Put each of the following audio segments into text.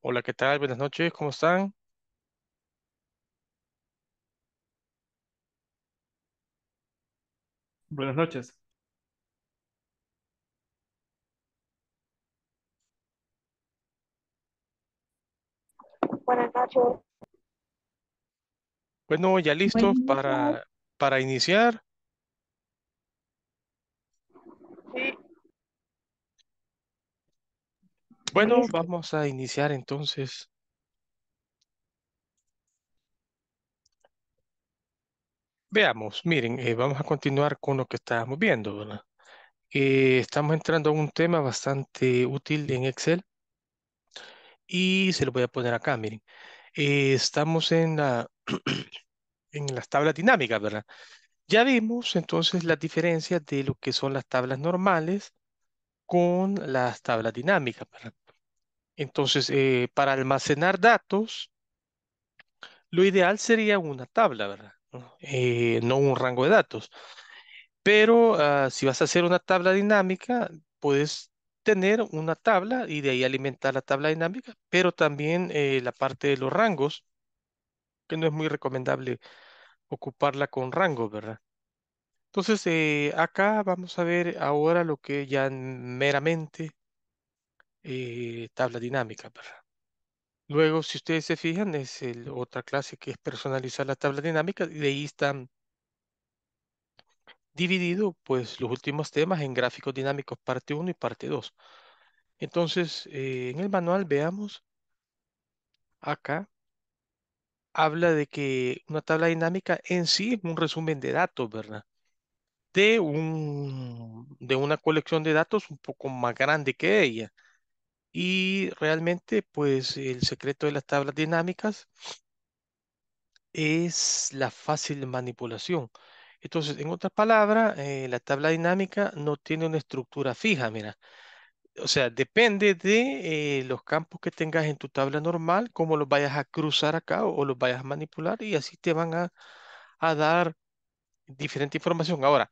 Hola, ¿qué tal? Buenas noches, ¿cómo están? Buenas noches. Buenas noches. Bueno, ya listo para, para iniciar. Bueno, vamos a iniciar entonces. Veamos, miren, eh, vamos a continuar con lo que estábamos viendo, ¿verdad? Eh, estamos entrando a un tema bastante útil en Excel y se lo voy a poner acá, miren. Eh, estamos en, la, en las tablas dinámicas, ¿verdad? Ya vimos entonces las diferencias de lo que son las tablas normales con las tablas dinámicas. Entonces, eh, para almacenar datos, lo ideal sería una tabla, ¿verdad? no eh, un rango de datos. Pero ah, si vas a hacer una tabla dinámica, puedes tener una tabla y de ahí alimentar la tabla dinámica, pero también eh, la parte de los rangos, que no es muy recomendable ocuparla con rangos, ¿verdad? Entonces, eh, acá vamos a ver ahora lo que ya meramente eh, tabla dinámica, ¿verdad? Luego, si ustedes se fijan, es otra clase que es personalizar la tabla dinámica y de ahí están divididos pues los últimos temas en gráficos dinámicos parte 1 y parte 2. Entonces, eh, en el manual veamos acá habla de que una tabla dinámica en sí es un resumen de datos, ¿verdad? de, una colección de datos un poco más grande que ella. Y realmente, pues el secreto de las tablas dinámicas es la fácil manipulación. Entonces, en otras palabras, eh, la tabla dinámica no tiene una estructura fija, mira. O sea, depende de eh, los campos que tengas en tu tabla normal, cómo los vayas a cruzar acá o, o los vayas a manipular y así te van a, a dar diferente información. Ahora,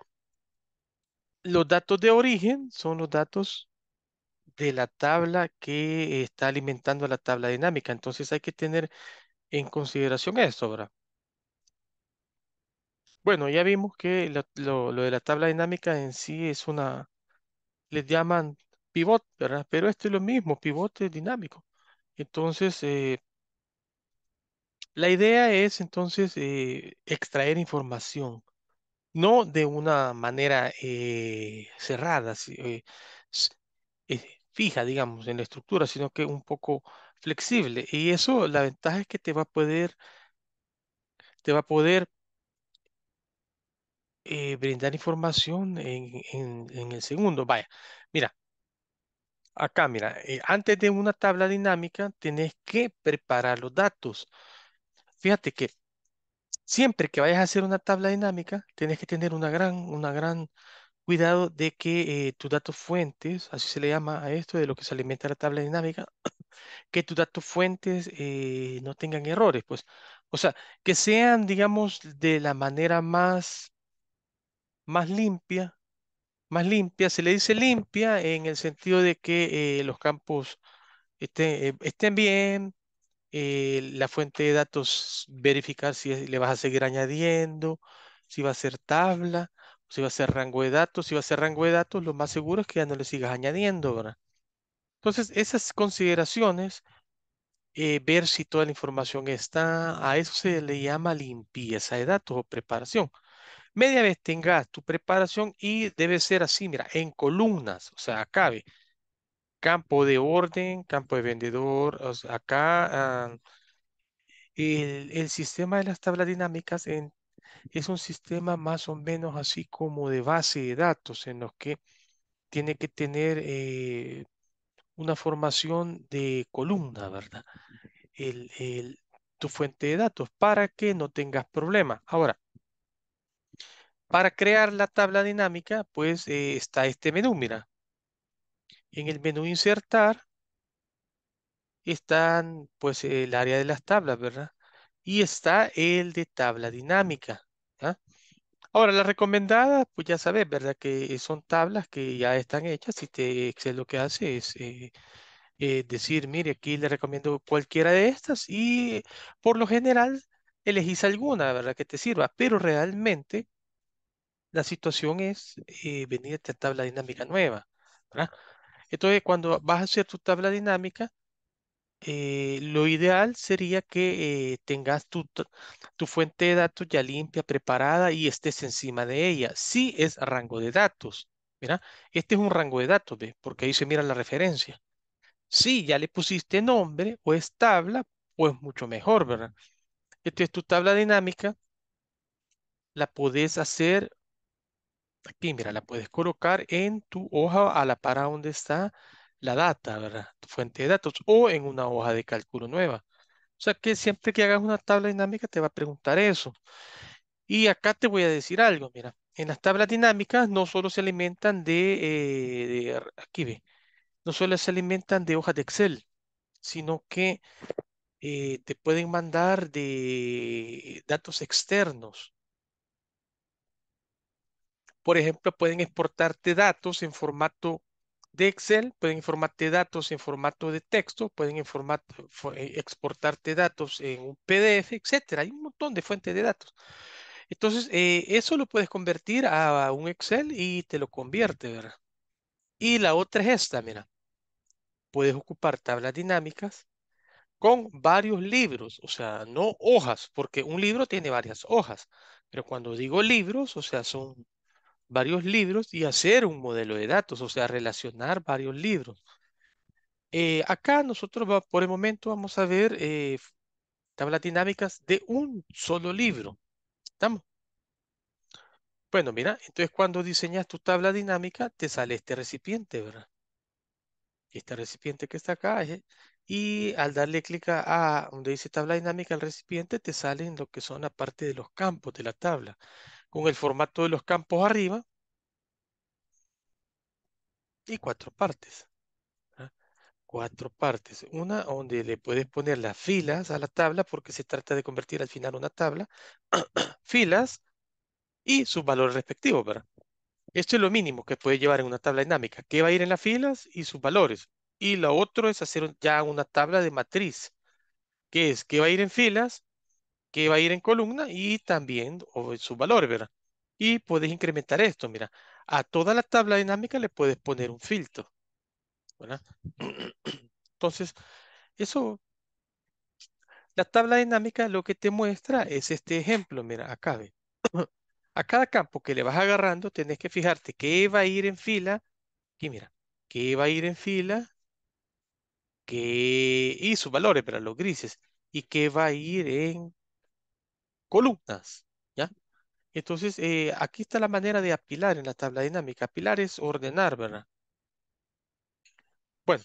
los datos de origen son los datos de la tabla que está alimentando la tabla dinámica. Entonces hay que tener en consideración eso, ¿verdad? Bueno, ya vimos que lo, de la tabla dinámica en sí es una, les llaman pivot, ¿verdad? Pero esto es lo mismo, pivote dinámico. Entonces, eh, la idea es entonces eh, extraer información no de una manera eh, cerrada, eh, eh, fija, digamos, en la estructura, sino que un poco flexible. Y eso, la ventaja es que te va a poder, te va a poder brindar información en, el segundo. Vaya, mira, acá, mira, antes de una tabla dinámica tenés que preparar los datos. Fíjate que Siempre que vayas a hacer una tabla dinámica, tienes que tener una gran, una gran cuidado de que eh, tus datos fuentes, así se le llama a esto, de lo que se alimenta la tabla dinámica, que tus datos fuentes eh, no tengan errores, pues. O sea, que sean, digamos, de la manera más, más limpia, más limpia, se le dice limpia en el sentido de que eh, los campos este, estén bien, eh, la fuente de datos, verificar si le vas a seguir añadiendo, si va a ser tabla, si va a ser rango de datos. Si va a ser rango de datos, lo más seguro es que ya no le sigas añadiendo, ¿verdad? Entonces, esas consideraciones, eh, ver si toda la información está, a eso se le llama limpieza de datos o preparación. Media vez tengas tu preparación y debe ser así, mira, en columnas, o sea, acabe campo de orden, campo de vendedor, acá ah, el, sistema de las tablas dinámicas es un sistema más o menos así como de base de datos en los que tiene que tener eh, una formación de columna, ¿verdad? tu fuente de datos para que no tengas problemas. Ahora, para crear la tabla dinámica, pues eh, está este menú, mira, en el menú insertar están pues el área de las tablas, ¿verdad? Y está el de tabla dinámica. Ahora, las recomendadas, pues ya sabes, ¿verdad? Que son tablas que ya están hechas. Si te Excel lo que hace es eh, eh, decir, mire, aquí le recomiendo cualquiera de estas y por lo general elegís alguna, ¿verdad? Que te sirva. Pero realmente la situación es eh, venir a esta tabla dinámica nueva, ¿verdad? Entonces, cuando vas a hacer tu tabla dinámica, eh, lo ideal sería que eh, tengas tu, tu fuente de datos ya limpia, preparada y estés encima de ella. Si sí es rango de datos, mira, este es un rango de datos, porque ahí se mira la referencia. Si ya le pusiste nombre o es tabla, pues mucho mejor, ¿verdad? es tu tabla dinámica la podés hacer Aquí, mira, la puedes colocar en tu hoja a la par donde está la data, ¿verdad? Tu fuente de datos o en una hoja de cálculo nueva. O sea que siempre que hagas una tabla dinámica te va a preguntar eso. Y acá te voy a decir algo, mira. En las tablas dinámicas no solo se alimentan de, eh, aquí ve, no solo se alimentan de hojas de Excel, sino que eh, te pueden mandar de datos externos. Por ejemplo, pueden exportarte datos en formato de Excel, pueden informarte datos en formato de texto, pueden eh, exportarte datos en un PDF, etcétera. Hay un montón de fuentes de datos. Entonces, eh, eso lo puedes convertir a, a, un Excel y te lo convierte, ¿verdad? Y la otra es esta, mira. Puedes ocupar tablas dinámicas con varios libros, o sea, no hojas, porque un libro tiene varias hojas, pero cuando digo libros, o sea, son varios libros y hacer un modelo de datos, o sea, relacionar varios libros. Eh, acá nosotros por el momento vamos a ver eh, tablas dinámicas de un solo libro. ¿Estamos? Bueno, mira, entonces cuando diseñas tu tabla dinámica te sale este recipiente, ¿verdad? Este recipiente que está acá eh, y al darle clic a donde dice tabla dinámica al recipiente te salen lo que son la parte de los campos de la tabla con el formato de los campos arriba y cuatro partes. ¿ah? Cuatro partes. Una donde le puedes poner las filas a la tabla porque se trata de convertir al final una tabla. filas y sus valores respectivos, Esto es lo mínimo que puede llevar en una tabla dinámica. ¿Qué va a ir en las filas y sus valores? Y lo otro es hacer ya una tabla de matriz. ¿Qué es? ¿Qué va a ir en filas que va a ir en columna y también su valor, ¿verdad? Y puedes incrementar esto, mira, a toda la tabla dinámica le puedes poner un filtro, ¿verdad? Entonces, eso, la tabla dinámica lo que te muestra es este ejemplo, mira, acá ve. A cada campo que le vas agarrando, tenés que fijarte qué va a ir en fila, aquí mira, qué va a ir en fila, qué, y sus valores, para los grises, y qué va a ir en columnas, ¿ya? Entonces, eh, aquí está la manera de apilar en la tabla dinámica. Apilar es ordenar, ¿verdad? Bueno,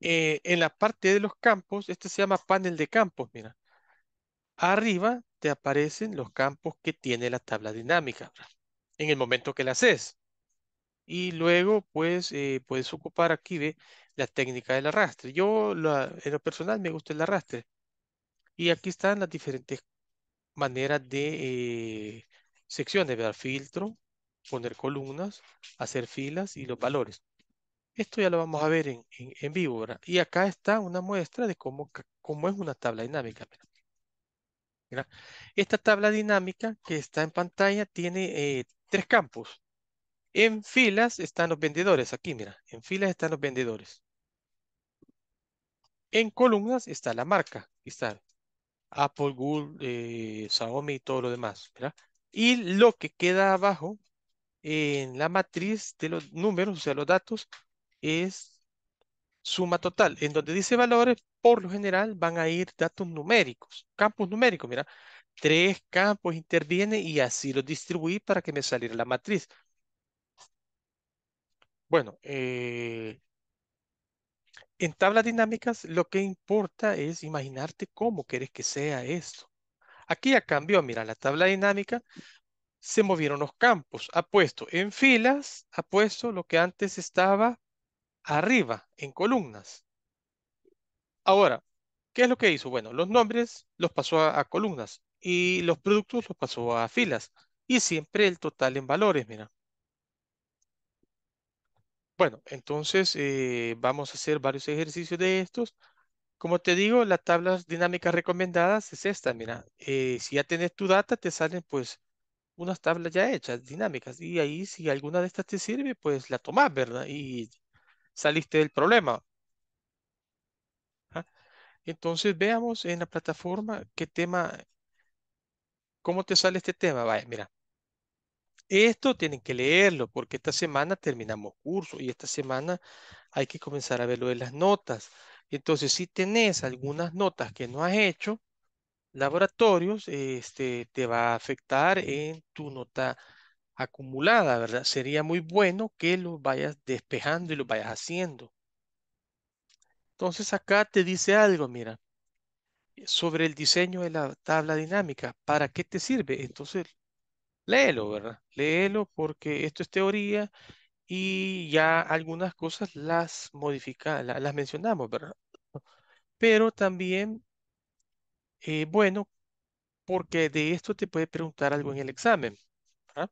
eh, en la parte de los campos, este se llama panel de campos, mira. Arriba te aparecen los campos que tiene la tabla dinámica, ¿verdad? En el momento que la haces. Y luego, pues, eh, puedes ocupar aquí, ve, la técnica del arrastre. Yo, en lo personal, me gusta el arrastre. Y aquí están las diferentes Manera de eh, secciones, ver Filtro, poner columnas, hacer filas y los valores. Esto ya lo vamos a ver en, vivo, ¿verdad? Y acá está una muestra de cómo, cómo es una tabla dinámica. Esta tabla dinámica que está en pantalla tiene eh, tres campos. En filas están los vendedores, aquí mira, en filas están los vendedores. En columnas está la marca, está Apple, Google, eh, Xiaomi y todo lo demás, ¿verdad? Y lo que queda abajo en la matriz de los números, o sea, los datos, es suma total. En donde dice valores, por lo general van a ir datos numéricos, campos numéricos, mira. Tres campos interviene y así los distribuí para que me saliera la matriz. Bueno, eh, en tablas dinámicas lo que importa es imaginarte cómo quieres que sea esto. Aquí ya cambió, mira, la tabla dinámica se movieron los campos. Ha puesto en filas, ha puesto lo que antes estaba arriba, en columnas. Ahora, ¿qué es lo que hizo? Bueno, los nombres los pasó a columnas y los productos los pasó a filas. Y siempre el total en valores, mira. Bueno, entonces eh, vamos a hacer varios ejercicios de estos. Como te digo, las tablas dinámicas recomendadas es esta, mira. Eh, si ya tenés tu data, te salen pues unas tablas ya hechas, dinámicas. Y ahí si alguna de estas te sirve, pues la tomás, ¿verdad? Y saliste del problema. Entonces veamos en la plataforma qué tema, cómo te sale este tema. Vaya, mira. Esto tienen que leerlo porque esta semana terminamos curso y esta semana hay que comenzar a ver lo de las notas. Entonces, si tenés algunas notas que no has hecho, laboratorios, este, te va a afectar en tu nota acumulada, ¿verdad? Sería muy bueno que lo vayas despejando y lo vayas haciendo. Entonces acá te dice algo, mira, sobre el diseño de la tabla dinámica. ¿Para qué te sirve? Entonces léelo, ¿verdad? Léelo porque esto es teoría y ya algunas cosas las modificamos, las, mencionamos, ¿verdad? Pero también, eh, bueno, porque de esto te puede preguntar algo en el examen, ¿ah?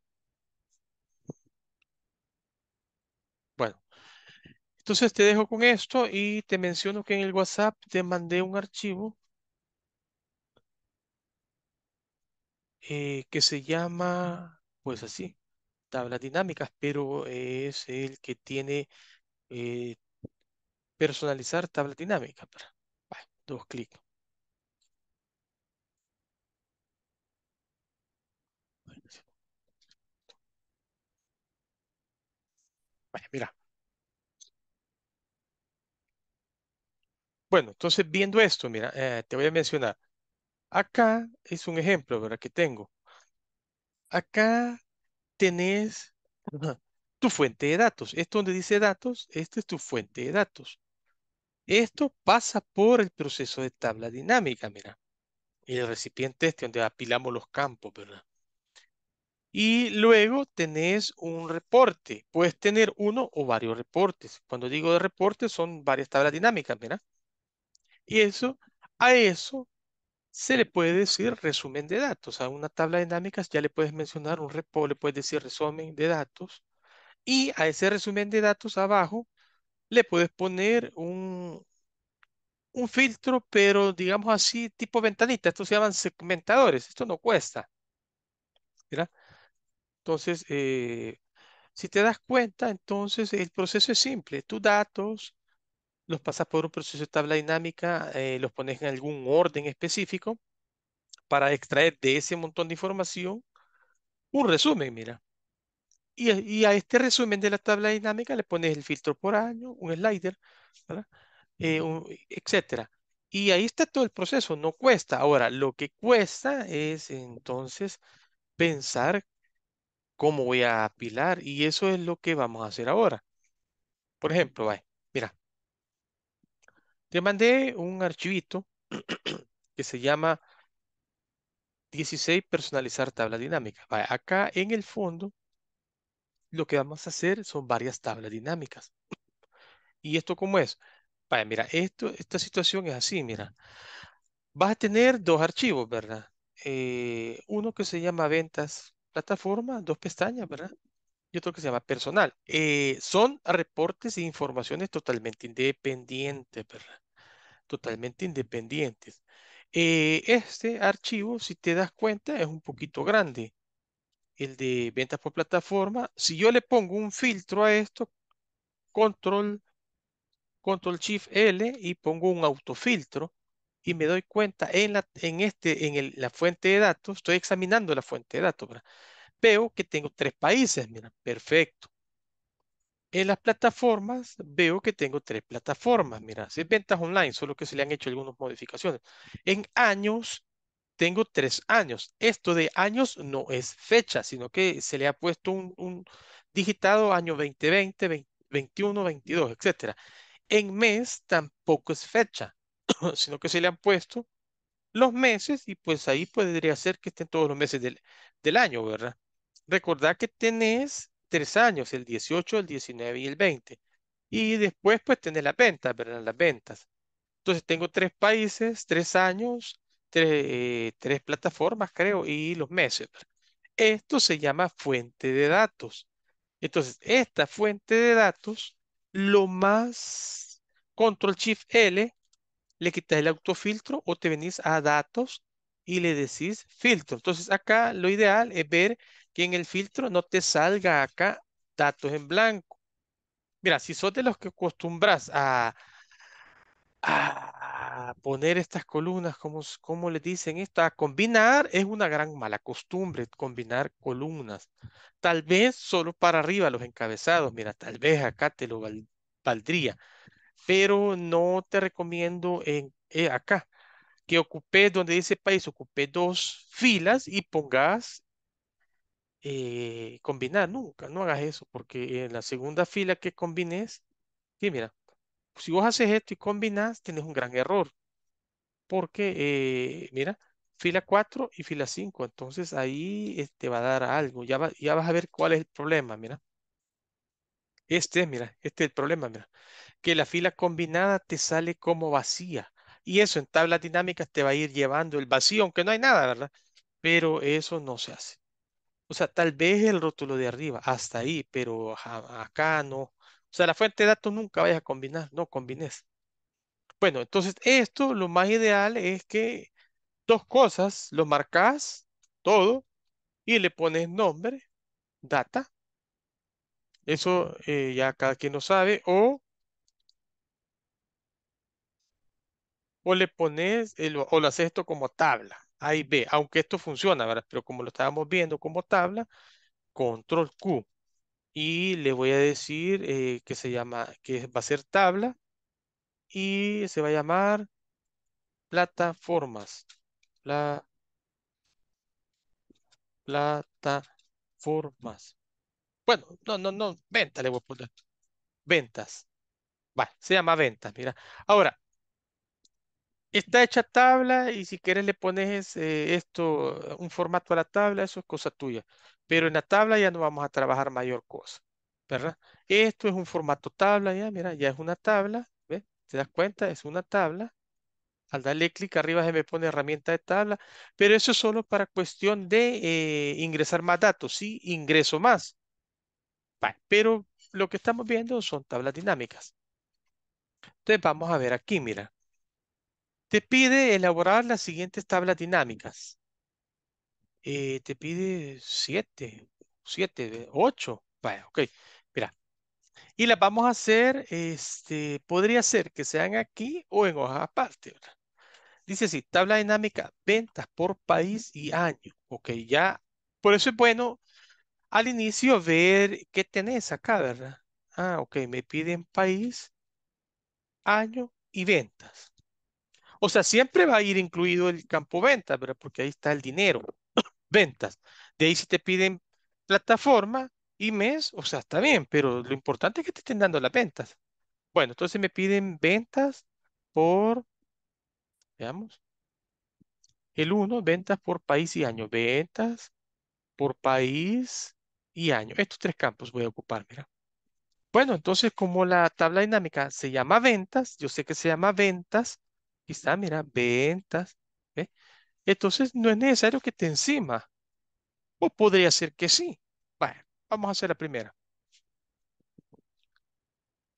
Bueno, entonces te dejo con esto y te menciono que en el WhatsApp te mandé un archivo Eh, que se llama, pues así, tabla dinámicas, pero es el que tiene eh, personalizar tablas dinámicas. Dos clics. Vaya, mira. Bueno, entonces viendo esto, mira, eh, te voy a mencionar Acá es un ejemplo, ¿verdad? Que tengo. Acá tenés tu fuente de datos. Esto donde dice datos, esta es tu fuente de datos. Esto pasa por el proceso de tabla dinámica, mira. Y el recipiente este donde apilamos los campos, ¿verdad? Y luego tenés un reporte. Puedes tener uno o varios reportes. Cuando digo de reportes son varias tablas dinámicas, mira. Y eso, a eso se le puede decir resumen de datos. A una tabla dinámicas ya le puedes mencionar un repo, le puedes decir resumen de datos. Y a ese resumen de datos abajo le puedes poner un, un filtro, pero digamos así, tipo ventanita. esto se llaman segmentadores. Esto no cuesta. Entonces, eh, si te das cuenta, entonces el proceso es simple. Tus datos, los pasas por un proceso de tabla dinámica, eh, los pones en algún orden específico para extraer de ese montón de información un resumen, mira. Y, y a este resumen de la tabla dinámica le pones el filtro por año, un slider, eh, etcétera. Y ahí está todo el proceso, no cuesta. Ahora, lo que cuesta es entonces pensar cómo voy a apilar y eso es lo que vamos a hacer ahora. Por ejemplo, vaya, te mandé un archivito que se llama 16 personalizar tabla dinámica. acá en el fondo lo que vamos a hacer son varias tablas dinámicas. ¿Y esto cómo es? mira, esto, esta situación es así, mira. Vas a tener dos archivos, ¿verdad? Eh, uno que se llama ventas plataforma, dos pestañas, ¿verdad? y otro que se llama personal. Eh, son reportes e informaciones totalmente independientes, Totalmente independientes. Eh, este archivo, si te das cuenta, es un poquito grande. El de ventas por plataforma. Si yo le pongo un filtro a esto, control, control shift L y pongo un autofiltro y me doy cuenta en, la, en, este, en la fuente de datos, estoy examinando la fuente de datos, ¿verdad? veo que tengo tres países, mira, perfecto. En las plataformas veo que tengo tres plataformas, mira, es ventas online, solo que se le han hecho algunas modificaciones. En años, tengo tres años. Esto de años no es fecha, sino que se le ha puesto un, digitado año 2020, 2021, 21, 22, etc. En mes tampoco es fecha, sino que se le han puesto los meses y pues ahí podría ser que estén todos los meses del año, ¿verdad? Recordá que tenés tres años, el 18, el 19 y el 20. Y después, pues, tenés las ventas, ¿verdad? Las ventas. Entonces, tengo tres países, tres años, eh, tres, plataformas, creo, y los meses. Esto se llama fuente de datos. Entonces, esta fuente de datos, lo más control shift L, le quitas el autofiltro o te venís a datos y le decís filtro. Entonces, acá lo ideal es ver que en el filtro no te salga acá datos en blanco. Mira, si sos de los que acostumbras a, a poner estas columnas, como, le dicen esto, a combinar es una gran mala costumbre, combinar columnas. Tal vez solo para arriba los encabezados, mira, tal vez acá te lo valdría, pero no te recomiendo en, eh, acá que ocupes donde dice país, ocupes dos filas y pongas eh, combinar nunca, no hagas eso, porque en la segunda fila que combines, mira, si vos haces esto y combinas, tienes un gran error, porque, eh, mira, fila 4 y fila 5, entonces ahí eh, te va a dar algo, ya, ya vas a ver cuál es el problema, mira. Este es, mira, este es el problema, mira, que la fila combinada te sale como vacía. Y eso en tablas dinámicas te va a ir llevando el vacío, aunque no hay nada, ¿verdad? Pero eso no se hace. O sea, tal vez el rótulo de arriba, hasta ahí, pero acá no. O sea, la fuente de datos nunca vayas a combinar, no combines. Bueno, entonces esto lo más ideal es que dos cosas, lo marcas todo y le pones nombre, data. Eso eh, ya cada quien lo sabe. O, o le pones, o lo haces esto como tabla. A aunque esto funciona, Pero como lo estábamos viendo como tabla, control Q. Y le voy a decir eh, que se llama, que va a ser tabla y se va a llamar plataformas. La, plataformas. Bueno, no, no, no, venta le voy a poner. Ventas. Va, se llama ventas, mira. Ahora, Está hecha tabla y si quieres le pones eh, esto, un formato a la tabla, eso es cosa tuya. Pero en la tabla ya no vamos a trabajar mayor cosa, ¿verdad? Esto es un formato tabla, ya, mira, ya es una tabla, ¿ves? ¿Te das cuenta? Es una tabla. Al darle clic arriba se me pone herramienta de tabla, pero eso es solo para cuestión de eh, ingresar más datos, ¿sí? Ingreso más. pero lo que estamos viendo son tablas dinámicas. Entonces vamos a ver aquí, mira. Te pide elaborar las siguientes tablas dinámicas. Eh, te pide siete, siete, ocho Vale, ok, mira. Y las vamos a hacer, este, podría ser que sean aquí o en hoja aparte. Dice así, tabla dinámica, ventas por país y año. Ok, ya, por eso es bueno al inicio ver qué tenés acá, ¿verdad? Ah, ok, me piden país, año y ventas. O sea, siempre va a ir incluido el campo ventas, ¿verdad? Porque ahí está el dinero, ventas. De ahí si te piden plataforma y mes, o sea, está bien, pero lo importante es que te estén dando las ventas. Bueno, entonces me piden ventas por, veamos, el 1, ventas por país y año, ventas por país y año. Estos tres campos voy a ocupar, mira. Bueno, entonces como la tabla dinámica se llama ventas, yo sé que se llama ventas, está, mira, ventas. ¿eh? Entonces, no es necesario que te encima. O podría ser que sí. Bueno, vamos a hacer la primera.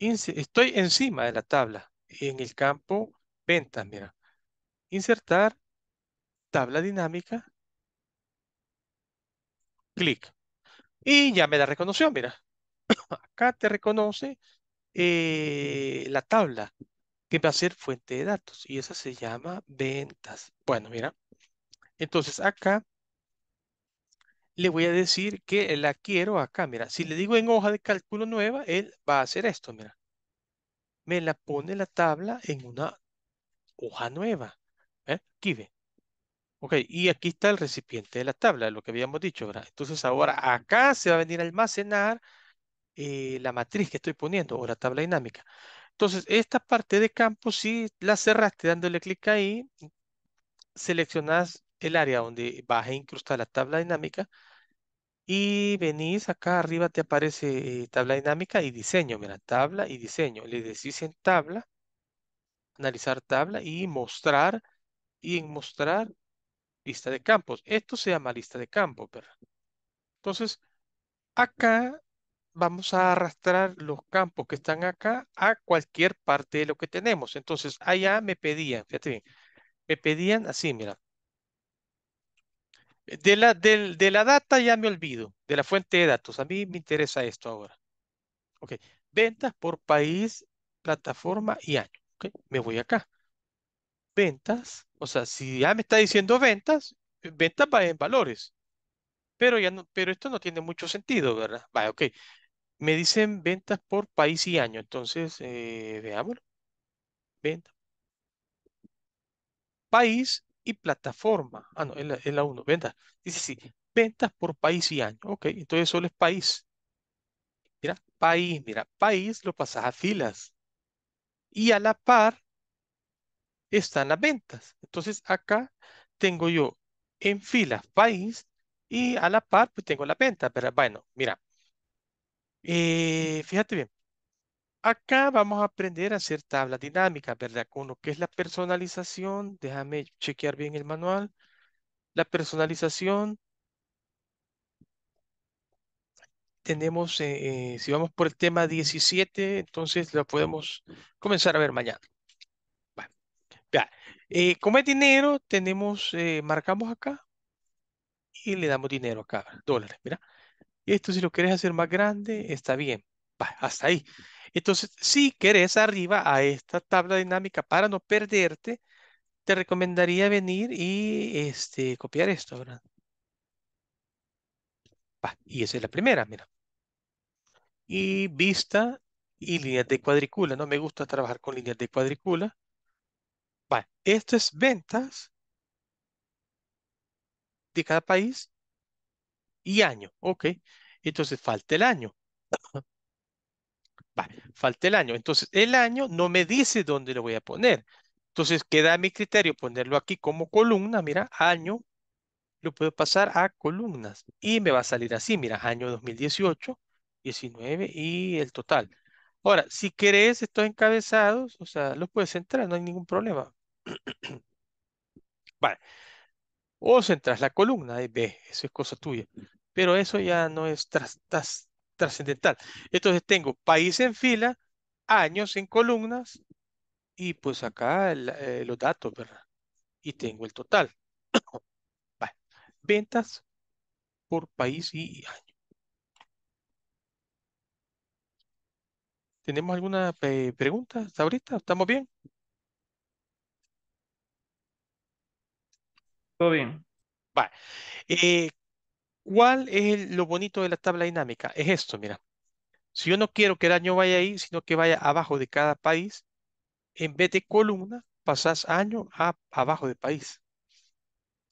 Estoy encima de la tabla. En el campo ventas, mira. Insertar tabla dinámica. Clic. Y ya me la reconoció, mira. Acá te reconoce eh, la tabla que va a ser fuente de datos y esa se llama ventas. Bueno, mira, entonces acá le voy a decir que la quiero acá, mira, si le digo en hoja de cálculo nueva, él va a hacer esto, mira. Me la pone la tabla en una hoja nueva. ¿eh? Aquí ve. Ok, y aquí está el recipiente de la tabla, lo que habíamos dicho, ¿verdad? Entonces ahora acá se va a venir a almacenar eh, la matriz que estoy poniendo o la tabla dinámica. Entonces, esta parte de campo, si la cerraste dándole clic ahí, seleccionas el área donde vas a incrustar la tabla dinámica y venís acá arriba, te aparece eh, tabla dinámica y diseño. Mira, tabla y diseño. Le decís en tabla, analizar tabla y mostrar, y en mostrar lista de campos. Esto se llama lista de campos, Entonces, acá vamos a arrastrar los campos que están acá a cualquier parte de lo que tenemos. Entonces, allá me pedían, fíjate bien, me pedían así, mira. De la, de, la data ya me olvido, de la fuente de datos. A mí me interesa esto ahora. Ok, ventas por país, plataforma y año. Okay. Me voy acá. Ventas, o sea, si ya me está diciendo ventas, ventas va en valores. Pero, ya no, pero esto no tiene mucho sentido, ¿verdad? Vale, ok. Me dicen ventas por país y año, entonces eh, veámoslo. Venta. País y plataforma. Ah, no, es la, 1, venta Dice sí, ventas por país y año. Ok, entonces solo es país. Mira, país, mira, país lo pasas a filas. Y a la par están las ventas. Entonces acá tengo yo en filas país y a la par pues tengo la venta. Pero bueno, mira, eh, fíjate bien, acá vamos a aprender a hacer tablas dinámicas, ¿verdad? Con lo que es la personalización, déjame chequear bien el manual. La personalización, tenemos, eh, eh, si vamos por el tema 17, entonces lo podemos comenzar a ver mañana. Bueno, Ya. como es dinero, tenemos, marcamos acá y le damos dinero acá, dólares, mira. Esto si lo quieres hacer más grande, está bien. hasta ahí. Entonces, si querés arriba a esta tabla dinámica para no perderte, te recomendaría venir y este, copiar esto, ¿verdad? y esa es la primera, mira. Y vista y líneas de cuadrícula. No me gusta trabajar con líneas de cuadrícula. Va, esto es ventas de cada país y año. Ok, entonces falta el año. Vale, falta el año. Entonces el año no me dice dónde lo voy a poner. Entonces queda a mi criterio ponerlo aquí como columna, mira, año. Lo puedo pasar a columnas y me va a salir así, mira, año 2018, 19 y el total. Ahora, si querés estos encabezados, o sea, los puedes centrar, no hay ningún problema. vale. O centras la columna, y ve, eso es cosa tuya pero eso ya no es trascendental. Entonces tengo país en fila, años en columnas y pues acá eh, los datos, ¿verdad? Y tengo el total. vale. Ventas por país y año. ¿Tenemos alguna pregunta hasta ahorita? ¿Estamos bien? Todo bien. Vale. Eh, ¿Cuál es lo bonito de la tabla dinámica? Es esto, mira. Si yo no quiero que el año vaya ahí, sino que vaya abajo de cada país, en vez de columna, pasas año a abajo de país.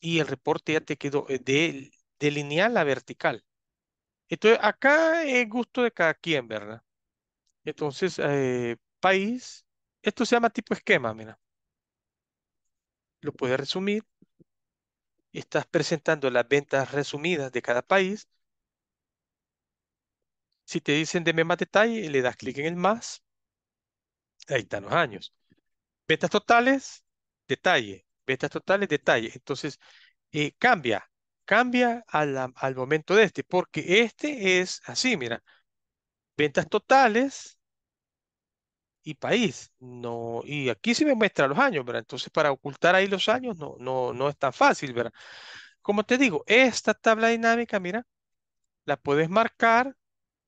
Y el reporte ya te quedó eh, de, a vertical. Entonces, acá es gusto de cada quien, ¿verdad? Entonces, eh, país, esto se llama tipo esquema, mira. Lo puedes resumir estás presentando las ventas resumidas de cada país. Si te dicen deme más detalle, le das clic en el más. Ahí están los años. Ventas totales, detalle. Ventas totales, detalle. Entonces, eh, cambia, cambia al, al momento de este, porque este es así, mira. Ventas totales, y país. No, y aquí sí me muestra los años, ¿verdad? Entonces, para ocultar ahí los años no, no, no es tan fácil, ¿verdad? Como te digo, esta tabla dinámica, mira, la puedes marcar.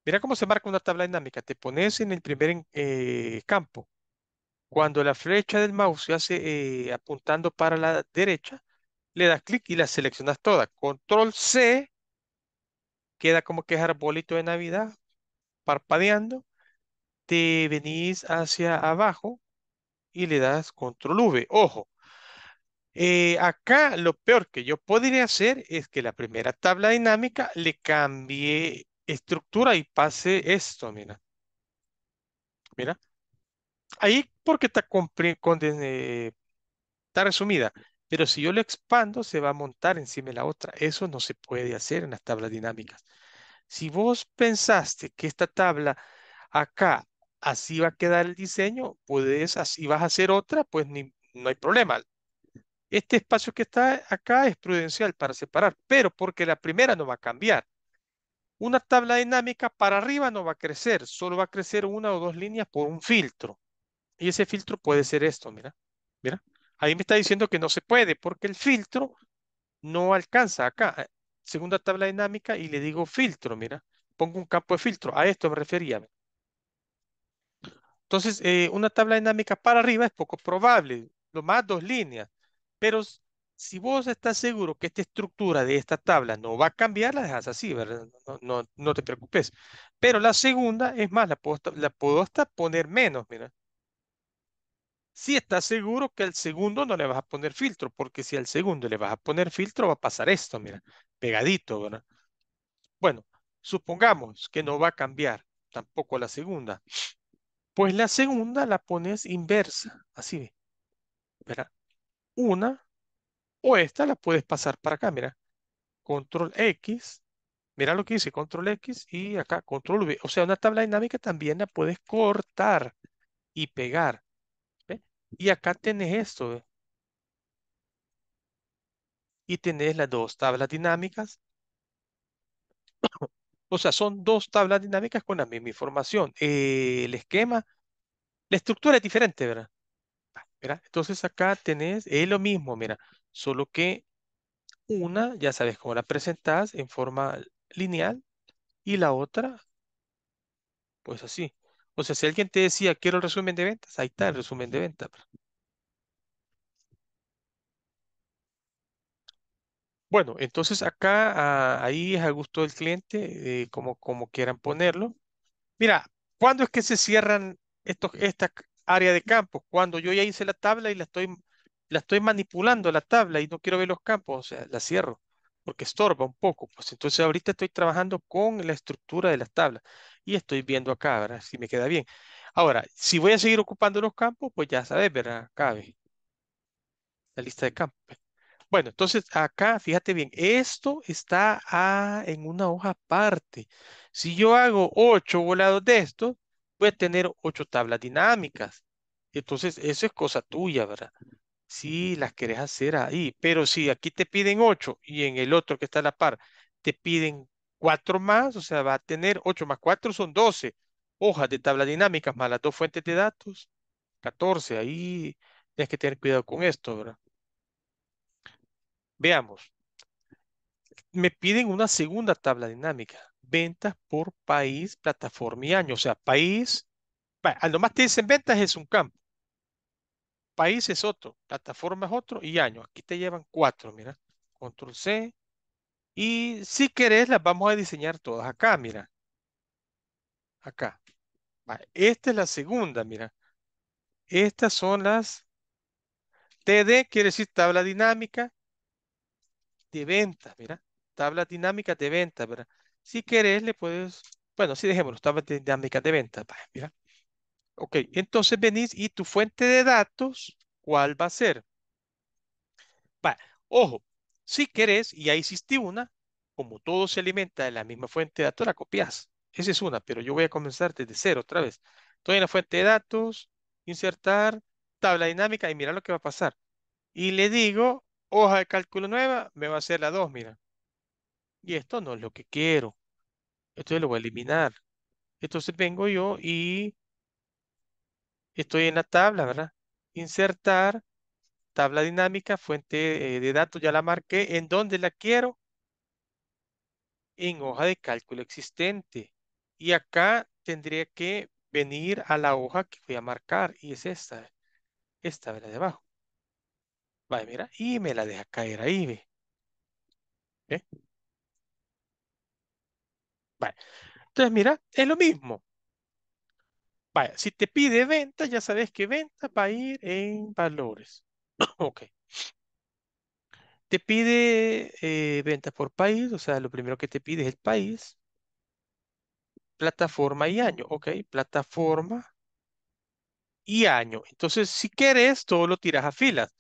Mira cómo se marca una tabla dinámica. Te pones en el primer eh, campo. Cuando la flecha del mouse se hace eh, apuntando para la derecha, le das clic y la seleccionas toda. Control C, queda como que es arbolito de Navidad, parpadeando te venís hacia abajo y le das control V. Ojo, eh, acá lo peor que yo podría hacer es que la primera tabla dinámica le cambie estructura y pase esto, mira. Mira. Ahí porque está, eh, está resumida. Pero si yo lo expando, se va a montar encima de la otra. Eso no se puede hacer en las tablas dinámicas. Si vos pensaste que esta tabla acá así va a quedar el diseño, puedes, así vas a hacer otra, pues no hay problema. Este espacio que está acá es prudencial para separar, pero porque la primera no va a cambiar. Una tabla dinámica para arriba no va a crecer, solo va a crecer una o dos líneas por un filtro. Y ese filtro puede ser esto, mira, mira. Ahí me está diciendo que no se puede porque el filtro no alcanza acá. Eh, segunda tabla dinámica y le digo filtro, mira. Pongo un campo de filtro. A esto me refería. Entonces, eh, una tabla dinámica para arriba es poco probable, lo más dos líneas. Pero si vos estás seguro que esta estructura de esta tabla no va a cambiar, la dejas así, ¿verdad? No, no, no te preocupes. Pero la segunda, es más, la puedo, la puedo hasta poner menos, mira. Si estás seguro que al segundo no le vas a poner filtro, porque si al segundo le vas a poner filtro va a pasar esto, mira, pegadito, ¿verdad? Bueno, supongamos que no va a cambiar tampoco la segunda. Pues la segunda la pones inversa, así, ¿verdad? Una, o esta la puedes pasar para acá, Control X, mira lo que dice, Control X y acá, Control V. O sea, una tabla dinámica también la puedes cortar y pegar. ¿ve? Y acá tenés esto, y tenés las dos tablas dinámicas o sea, son dos tablas dinámicas con la misma información. Eh, el esquema, la estructura es diferente, ¿verdad? Entonces acá tenés, es lo mismo, mira, solo que una, ya sabes cómo la presentás en forma lineal y la otra, pues así. O sea, si alguien te decía, quiero el resumen de ventas, ahí está el resumen de ventas. Bueno, entonces acá ah, ahí es a gusto del cliente, eh, como, como quieran ponerlo. Mira, ¿cuándo es que se cierran estos, esta área de campos? Cuando yo ya hice la tabla y la estoy, la estoy manipulando la tabla y no quiero ver los campos, o sea, la cierro porque estorba un poco. Pues entonces ahorita estoy trabajando con la estructura de las tablas y estoy viendo acá, ¿verdad? Si me queda bien. Ahora, si voy a seguir ocupando los campos, pues ya sabes, ¿verdad? Cabe la lista de campos. Pues. Bueno, entonces acá, fíjate bien, esto está ah, en una hoja aparte. Si yo hago ocho volados de esto, voy a tener ocho tablas dinámicas. Entonces, eso es cosa tuya, ¿verdad? Si las querés hacer ahí. Pero si aquí te piden ocho y en el otro que está a la par te piden cuatro más, o sea, va a tener ocho más cuatro son doce hojas de tablas dinámicas más las dos fuentes de datos, catorce. Ahí tienes que tener cuidado con esto, ¿verdad? Veamos. Me piden una segunda tabla dinámica. Ventas por país, plataforma y año. O sea, país. A lo más te dicen ventas es un campo. País es otro, plataforma es otro y año. Aquí te llevan cuatro, mira. Control C. Y si querés, las vamos a diseñar todas acá, mira. Acá. Esta es la segunda, mira. Estas son las TD, quiere decir tabla dinámica de ventas, mira, tabla dinámica de venta, ¿verdad? Si querés le puedes, bueno, sí, dejémoslo, tablas dinámicas de venta, pues, mira. Ok, entonces venís y tu fuente de datos, ¿cuál va a ser? Va, ojo, si querés, y ahí hiciste una, como todo se alimenta de la misma fuente de datos, la copias. Esa es una, pero yo voy a comenzar desde cero otra vez. Estoy en la fuente de datos, insertar, tabla dinámica, y mira lo que va a pasar. Y le digo hoja de cálculo nueva, me va a hacer la 2, mira. Y esto no es lo que quiero. Esto lo voy a eliminar. Entonces vengo yo y estoy en la tabla, ¿verdad? Insertar, tabla dinámica, fuente eh, de datos, ya la marqué. ¿En dónde la quiero? En hoja de cálculo existente. Y acá tendría que venir a la hoja que voy a marcar y es esta, esta, ¿verdad? De abajo. Vale, mira, y me la deja caer ahí, ve. ¿Eh? Vale. Entonces, mira, es lo mismo. Vaya, si te pide venta, ya sabes que venta va a ir en valores. ok. Te pide eh, ventas por país, o sea, lo primero que te pide es el país. Plataforma y año, ok. Plataforma y año. Entonces, si quieres, todo lo tiras a filas.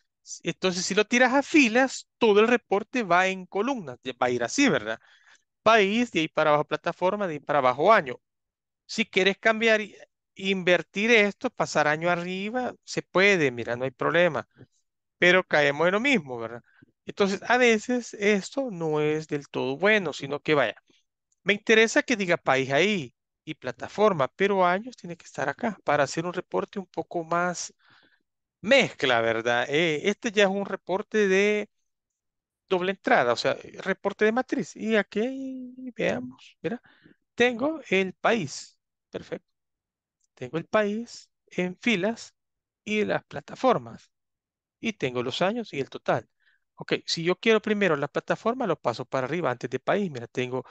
Entonces, si lo tiras a filas, todo el reporte va en columnas, va a ir así, ¿verdad? País, de ahí para abajo plataforma, de ahí para abajo año. Si quieres cambiar, invertir esto, pasar año arriba, se puede, mira, no hay problema. Pero caemos en lo mismo, ¿verdad? Entonces, a veces esto no es del todo bueno, sino que vaya. Me interesa que diga país ahí y plataforma, pero años tiene que estar acá para hacer un reporte un poco más mezcla, ¿verdad? Eh, este ya es un reporte de doble entrada, o sea, reporte de matriz. Y aquí veamos, mira, tengo el país, perfecto. Tengo el país en filas y las plataformas. Y tengo los años y el total. Ok, si yo quiero primero la plataforma, lo paso para arriba antes de país. Mira, tengo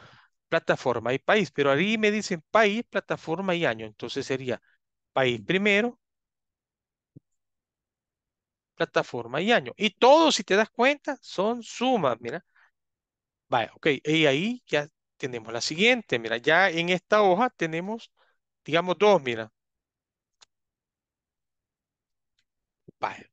plataforma y país, pero ahí me dicen país, plataforma y año. Entonces sería país primero, plataforma y año. Y todo si te das cuenta, son sumas, mira. Vaya, ok, y ahí ya tenemos la siguiente, mira, ya en esta hoja tenemos, digamos, dos, mira. Vaya.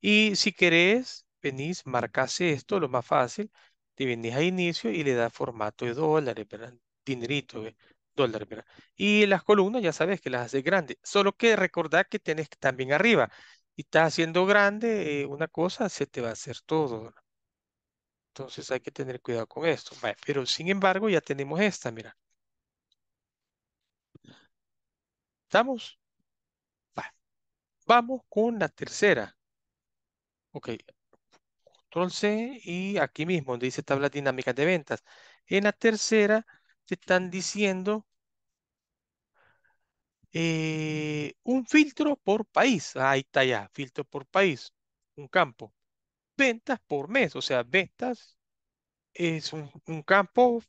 Y si querés, venís, Marcás esto, lo más fácil, te venís a inicio y le das formato de dólares, ¿verdad? Dinerito, ¿verdad? Eh, dólares, ¿verdad? Y las columnas, ya sabes que las haces grandes. Solo que recordar que tenés también arriba y estás haciendo grande eh, una cosa, se te va a hacer todo. Entonces hay que tener cuidado con esto. pero sin embargo ya tenemos esta, mira. ¿Estamos? Vamos con la tercera. Ok. Control C y aquí mismo donde dice tablas dinámicas de ventas. En la tercera te están diciendo eh, un filtro por país. Ah, ahí está ya, filtro por país, un campo. Ventas por mes, o sea, ventas es un, campo,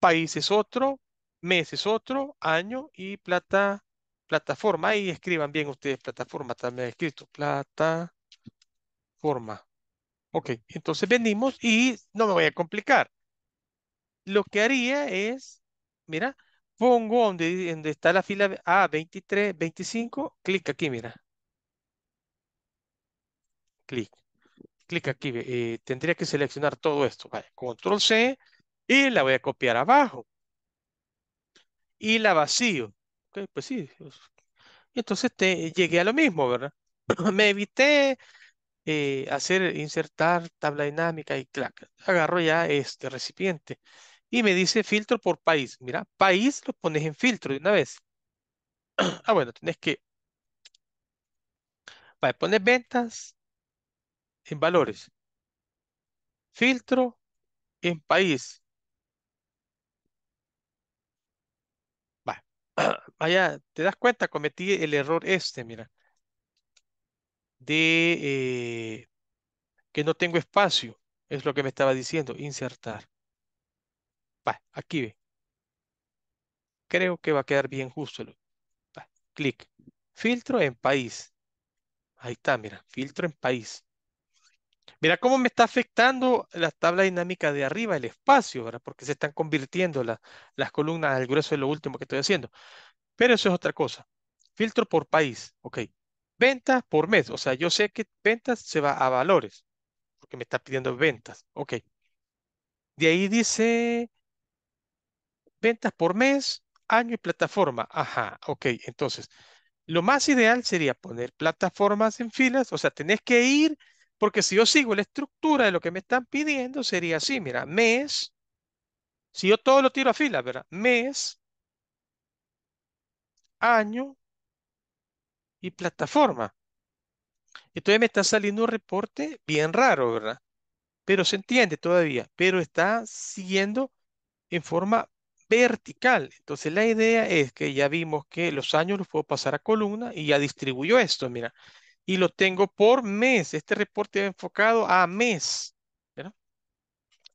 país es otro, mes es otro, año y plata, plataforma. Ahí escriban bien ustedes, plataforma también escrito, plataforma. Ok, entonces venimos y no me voy a complicar. Lo que haría es, mira, pongo donde, está la fila A23, 25, clic aquí, mira. Clic. Clic aquí. Eh, tendría que seleccionar todo esto. Control C y la voy a copiar abajo. Y la vacío. Okay, pues sí. Pues, entonces te, llegué a lo mismo, ¿verdad? Me evité eh, hacer, insertar tabla dinámica y clac. Agarro ya este recipiente. Y me dice filtro por país. Mira, país lo pones en filtro de una vez. ah, bueno, tenés que... Vale, pones ventas en valores. Filtro en país. Vale. vaya ¿te das cuenta? Cometí el error este, mira. De eh, que no tengo espacio. Es lo que me estaba diciendo, insertar aquí ve. Creo que va a quedar bien justo. clic. Filtro en país. Ahí está, mira. Filtro en país. Mira cómo me está afectando la tabla dinámica de arriba, el espacio, ¿verdad? Porque se están convirtiendo las columnas al grueso de lo último que estoy haciendo. Pero eso es otra cosa. Filtro por país. Ok. Ventas por mes. O sea, yo sé que ventas se va a valores. Porque me está pidiendo ventas. Ok. De ahí dice ventas por mes, año y plataforma. Ajá, ok, entonces, lo más ideal sería poner plataformas en filas, o sea, tenés que ir, porque si yo sigo la estructura de lo que me están pidiendo, sería así, mira, mes, si yo todo lo tiro a filas, ¿verdad? Mes, año y plataforma. Entonces me está saliendo un reporte bien raro, ¿verdad? Pero se entiende todavía, pero está siguiendo en forma vertical. Entonces la idea es que ya vimos que los años los puedo pasar a columna y ya distribuyo esto, mira. Y lo tengo por mes. Este reporte enfocado a mes.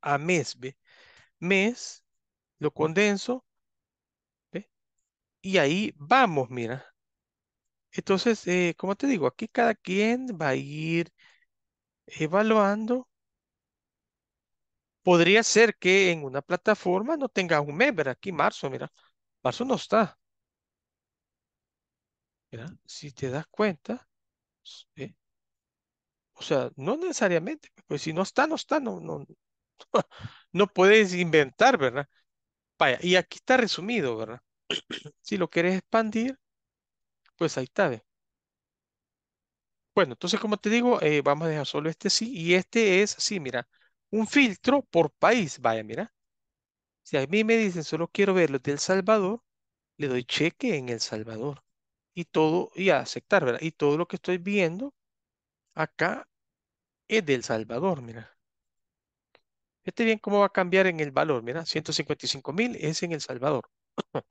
A mes, ¿ve? Mes, lo condenso. Y ahí vamos, mira. Entonces, eh, como te digo, aquí cada quien va a ir evaluando Podría ser que en una plataforma no tenga un mes, ¿verdad? Aquí marzo, mira, marzo no está. Mira, si te das cuenta, eh, o sea, no necesariamente, pues si no está, no está, no, no, no puedes inventar, ¿verdad? Vaya, y aquí está resumido, ¿verdad? si lo quieres expandir, pues ahí está, Bueno, entonces como te digo, eh, vamos a dejar solo este sí y este es sí, mira, un filtro por país. Vaya, mira. Si a mí me dicen solo quiero ver los de Salvador, le doy cheque en El Salvador y todo, y a aceptar, ¿verdad? Y todo lo que estoy viendo acá es del Salvador, mira. Este bien cómo va a cambiar en el valor, mira, 155 mil es en El Salvador.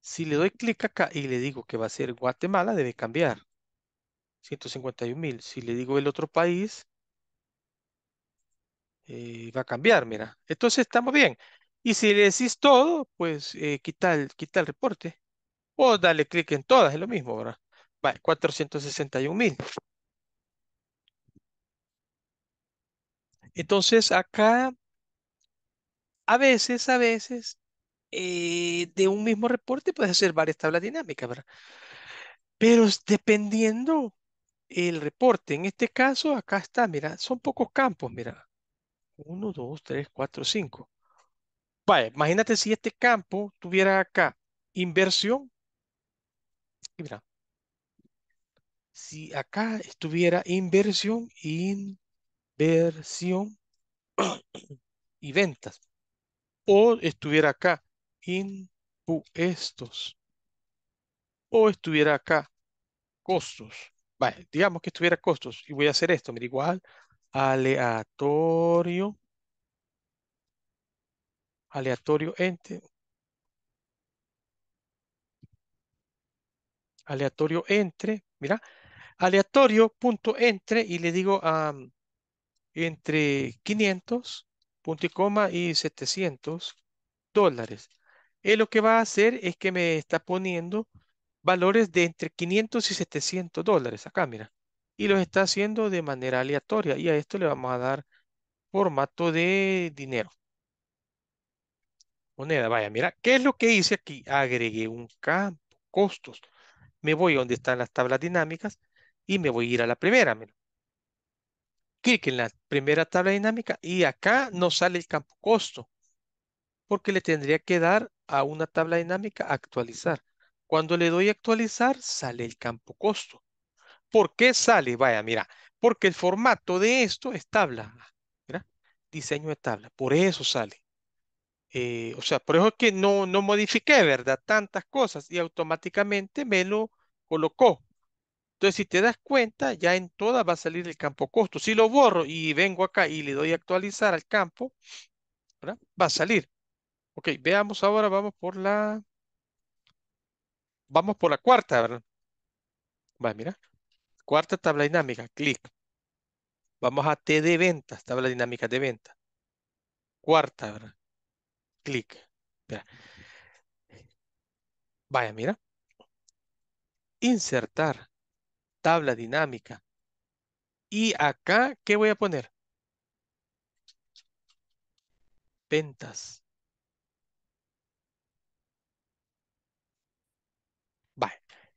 si le doy clic acá y le digo que va a ser Guatemala, debe cambiar. 151 mil. Si le digo el otro país, eh, va a cambiar, mira. Entonces estamos bien. Y si le decís todo, pues eh, quita, el, el reporte. O dale clic en todas, es lo mismo, ¿verdad? Vale, 461 mil. Entonces acá, a veces, a veces, eh, de un mismo reporte puedes hacer varias tablas dinámicas, ¿verdad? Pero dependiendo el reporte. En este caso, acá está, mira, son pocos campos, mira. uno dos tres cuatro cinco vale imagínate si este campo tuviera acá inversión. mira, si acá estuviera inversión, inversión y ventas. O estuviera acá impuestos. O estuviera acá costos vale, digamos que estuviera costos y voy a hacer esto, mira, igual aleatorio, aleatorio entre, aleatorio entre, mira, aleatorio punto entre y le digo a entre 500 punto y coma y 700 dólares. Él lo que va a hacer es que me está poniendo valores de entre 500 y 700 dólares acá, mira. Y los está haciendo de manera aleatoria y a esto le vamos a dar formato de dinero. Moneda, vaya, mira, ¿qué es lo que hice aquí? Agregué un campo, costos. Me voy donde están las tablas dinámicas y me voy a ir a la primera, Clic en la primera tabla dinámica y acá no sale el campo costo porque le tendría que dar a una tabla dinámica actualizar. Cuando le doy a actualizar, sale el campo costo. ¿Por qué sale? Vaya, mira, porque el formato de esto es tabla. diseño de tabla. Por eso sale. Eh, o sea, por eso es que no, no modifiqué, ¿verdad? Tantas cosas y automáticamente me lo colocó. Entonces, si te das cuenta, ya en todas va a salir el campo costo. Si lo borro y vengo acá y le doy a actualizar al campo, ¿verdad? va a salir. Ok, veamos ahora, vamos por la vamos por la cuarta, ¿verdad? Vaya, mira. Cuarta tabla dinámica, clic. Vamos a T de ventas, tabla dinámica de ventas. Cuarta, ¿verdad? Clic. Vaya, mira. Insertar tabla dinámica. Y acá, ¿qué voy a poner? Ventas.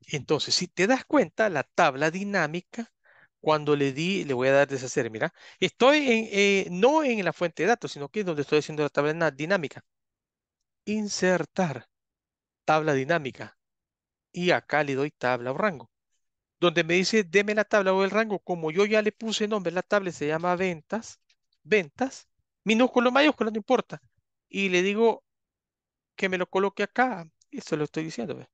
Entonces, si te das cuenta, la tabla dinámica, cuando le di, le voy a dar deshacer, mira, estoy en, eh, no en la fuente de datos, sino que es donde estoy haciendo la tabla dinámica. Insertar tabla dinámica. Y acá le doy tabla o rango. Donde me dice, deme la tabla o el rango. Como yo ya le puse nombre, la tabla se llama ventas. Ventas. Minúsculo, mayúsculo, no importa. Y le digo que me lo coloque acá. Esto lo estoy diciendo. ¿ves?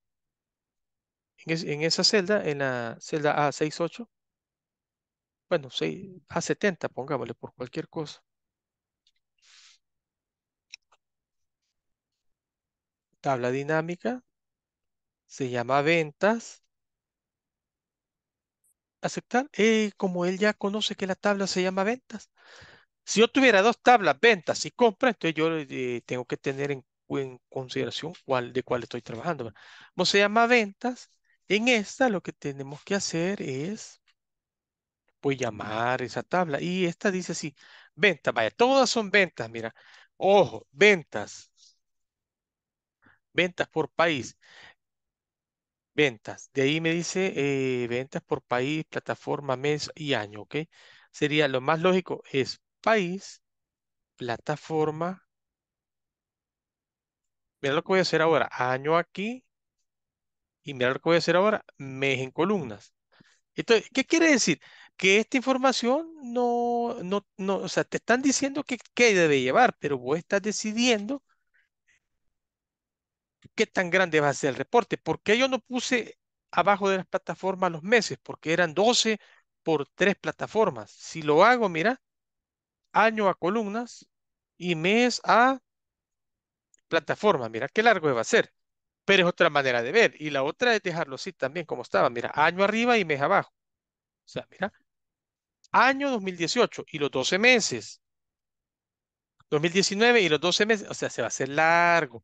En, esa celda, en la celda A68, bueno, A70, pongámosle por cualquier cosa. Tabla dinámica, se llama ventas. Aceptar, eh, como él ya conoce que la tabla se llama ventas. Si yo tuviera dos tablas, ventas y compra, entonces yo eh, tengo que tener en, consideración cuál, de cuál estoy trabajando. se llama ventas, en esta lo que tenemos que hacer es, pues llamar esa tabla. Y esta dice así, ventas, vaya, todas son ventas, mira. Ojo, ventas. Ventas por país. Ventas. De ahí me dice eh, ventas por país, plataforma, mes y año, ¿ok? Sería lo más lógico es país, plataforma. Mira lo que voy a hacer ahora. Año aquí, y mira lo que voy a hacer ahora, mes en columnas. Entonces, ¿qué quiere decir? Que esta información no, no, no, o sea, te están diciendo qué debe llevar, pero vos estás decidiendo qué tan grande va a ser el reporte. ¿Por qué yo no puse abajo de las plataformas los meses? Porque eran 12 por tres plataformas. Si lo hago, mira, año a columnas y mes a plataforma. Mira qué largo va a ser pero es otra manera de ver. Y la otra es dejarlo así también como estaba. Mira, año arriba y mes abajo. O sea, mira, año 2018 y los 12 meses. 2019 y los 12 meses. O sea, se va a hacer largo.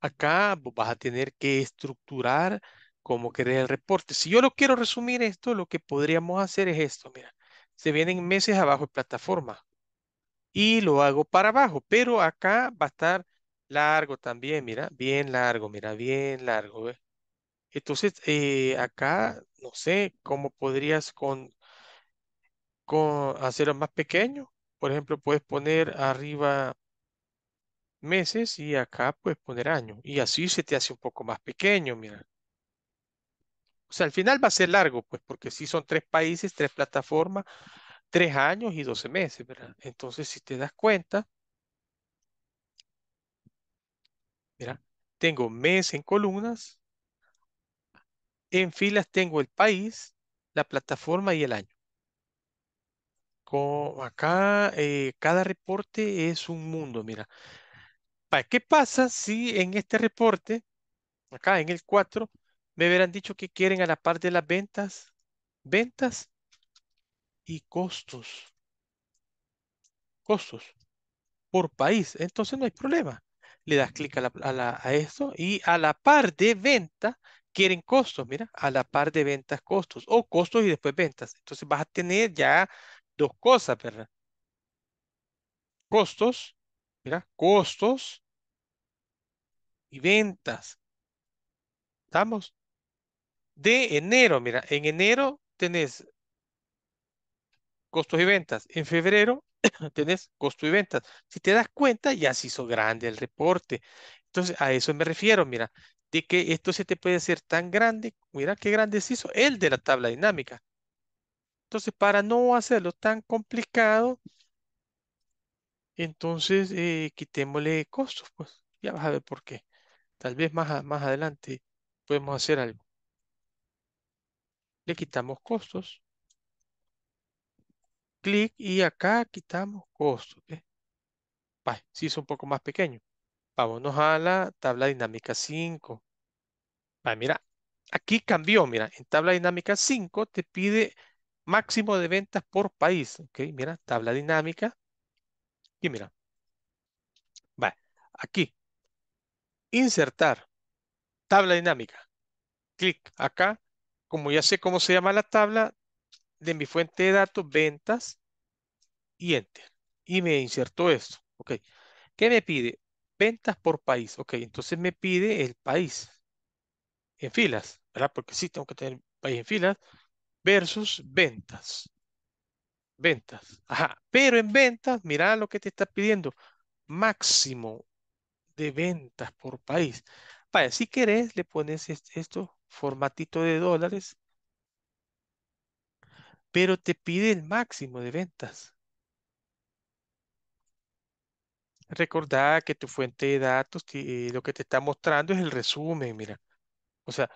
Acá vas a tener que estructurar como querés el reporte. Si yo lo quiero resumir esto, lo que podríamos hacer es esto. Mira, se vienen meses abajo de plataforma. Y lo hago para abajo, pero acá va a estar Largo también, mira, bien largo, mira, bien largo. ¿ves? Entonces, eh, acá, no sé, cómo podrías con, con hacerlo más pequeño. Por ejemplo, puedes poner arriba meses y acá puedes poner año Y así se te hace un poco más pequeño, mira. O sea, al final va a ser largo, pues, porque si son tres países, tres plataformas, tres años y doce meses, ¿verdad? Entonces, si te das cuenta, Mira, tengo mes en columnas, en filas tengo el país, la plataforma y el año. acá eh, cada reporte es un mundo, mira. ¿Qué pasa si en este reporte, acá en el 4, me hubieran dicho que quieren a la par de las ventas, ventas y costos, costos por país? Entonces no hay problema le das clic a, esto y a la par de venta quieren costos, mira, a la par de ventas costos o costos y después ventas. Entonces vas a tener ya dos cosas, ¿verdad? Costos, mira, costos y ventas. ¿Estamos? De enero, mira, en enero tenés costos y ventas. En febrero, tenés Costo y ventas. Si te das cuenta, ya se hizo grande el reporte. Entonces, a eso me refiero, mira, de que esto se te puede hacer tan grande, mira qué grande se hizo el de la tabla dinámica. Entonces, para no hacerlo tan complicado, entonces eh, quitémosle costos, pues ya vas a ver por qué. Tal vez más, más adelante podemos hacer algo. Le quitamos costos clic y acá quitamos costo. ¿okay? es un poco más pequeño. Vámonos a la tabla dinámica 5. mira, aquí cambió, mira, en tabla dinámica 5 te pide máximo de ventas por país. Ok, mira, tabla dinámica. Y mira, aquí, insertar, tabla dinámica. Clic acá, como ya sé cómo se llama la tabla, de mi fuente de datos, ventas, y enter. Y me inserto esto. Ok. ¿Qué me pide? Ventas por país. Ok, entonces me pide el país en filas, ¿verdad? Porque sí, tengo que tener país en filas versus ventas. Ventas. Ajá. Pero en ventas, mira lo que te está pidiendo. Máximo de ventas por país. Vaya, si querés, le pones esto formatito de dólares pero te pide el máximo de ventas. Recordá que tu fuente de datos, eh, lo que te está mostrando es el resumen, mira. O sea,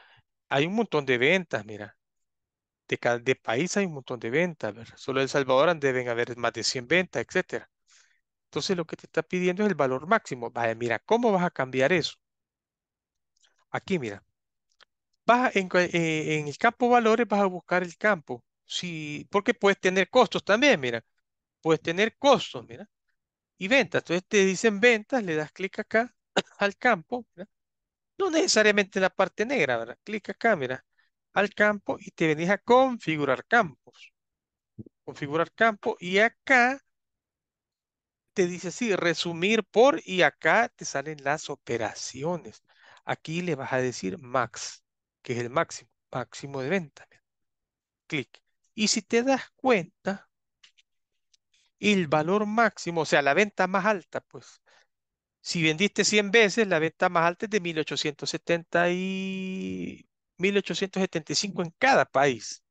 hay un montón de ventas, mira. De, país hay un montón de ventas, Solo en El Salvador deben haber más de 100 ventas, etcétera. Entonces lo que te está pidiendo es el valor máximo. Vaya, mira, ¿cómo vas a cambiar eso? Aquí, mira. Eh, en, el campo valores vas a buscar el campo porque puedes tener costos también, mira, puedes tener costos, mira, y ventas. Entonces te dicen ventas, le das clic acá al campo, no necesariamente en la parte negra, ¿verdad? Clic acá, mira, al campo y te venís a configurar campos. Configurar campo y acá te dice así, resumir por y acá te salen las operaciones. Aquí le vas a decir max, que es el máximo, máximo de ventas. Clic. Y si te das cuenta, el valor máximo, o sea, la venta más alta, pues, si vendiste 100 veces, la venta más alta es de 1870 y 1875 en cada país.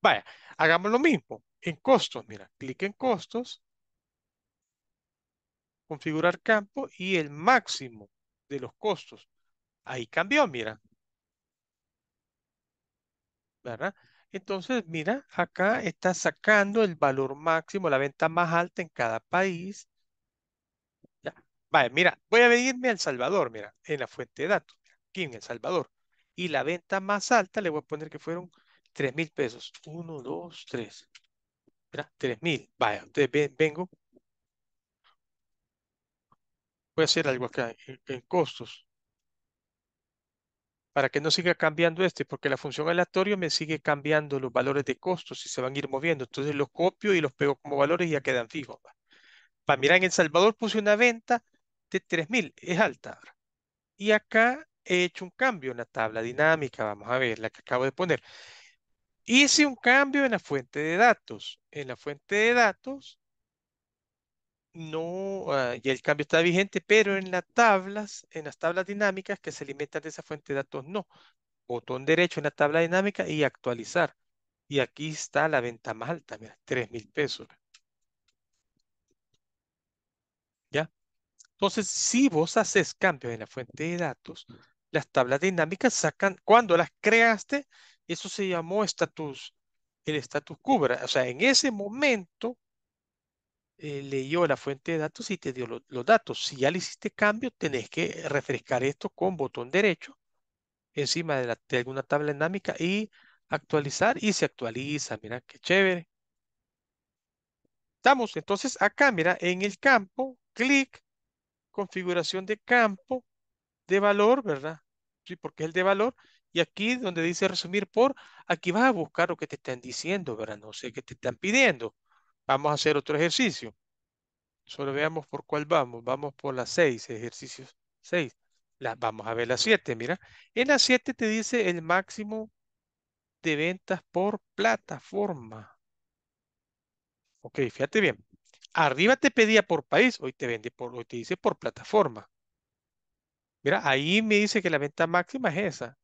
Vaya, hagamos lo mismo en costos. Mira, clic en costos, configurar campo y el máximo de los costos. Ahí cambió, mira. ¿Verdad? Entonces, mira, acá está sacando el valor máximo, la venta más alta en cada país. Vaya, mira, voy a venirme a El Salvador, mira, en la fuente de datos, aquí en El Salvador. Y la venta más alta, le voy a poner que fueron 3 mil pesos. Uno, dos, tres. Mira, 3 mil. Vaya, entonces vengo. Voy a hacer algo acá en costos para que no siga cambiando este, porque la función aleatoria me sigue cambiando los valores de costos y se van a ir moviendo. Entonces los copio y los pego como valores y ya quedan fijos. Para mirar, en El Salvador puse una venta de 3000, es alta. Y acá he hecho un cambio en la tabla dinámica, vamos a ver, la que acabo de poner. Hice un cambio en la fuente de datos. En la fuente de datos no, ah, y el cambio está vigente, pero en las tablas, en las tablas dinámicas que se alimentan de esa fuente de datos, no. Botón derecho en la tabla dinámica y actualizar. Y aquí está la venta más alta, mira, 3 mil pesos. ¿Ya? Entonces, si vos haces cambios en la fuente de datos, las tablas dinámicas sacan, cuando las creaste, eso se llamó estatus, el estatus cubra. O sea, en ese momento, eh, leyó la fuente de datos y te dio los datos. Si ya le hiciste cambio, tenés que refrescar esto con botón derecho encima de, la, de alguna tabla dinámica y actualizar y se actualiza. Mira qué chévere. Estamos entonces acá, mira, en el campo, clic, configuración de campo, de valor, ¿verdad? Sí, porque es el de valor. Y aquí donde dice resumir por, aquí vas a buscar lo que te están diciendo, ¿verdad? No sé qué te están pidiendo. Vamos a hacer otro ejercicio. Solo veamos por cuál vamos. Vamos por las seis, ejercicios Seis. vamos a ver las siete, mira. En las siete te dice el máximo de ventas por plataforma. Ok, fíjate bien. Arriba te pedía por país, hoy te vende por, te dice por plataforma. Mira, ahí me dice que la venta máxima es esa.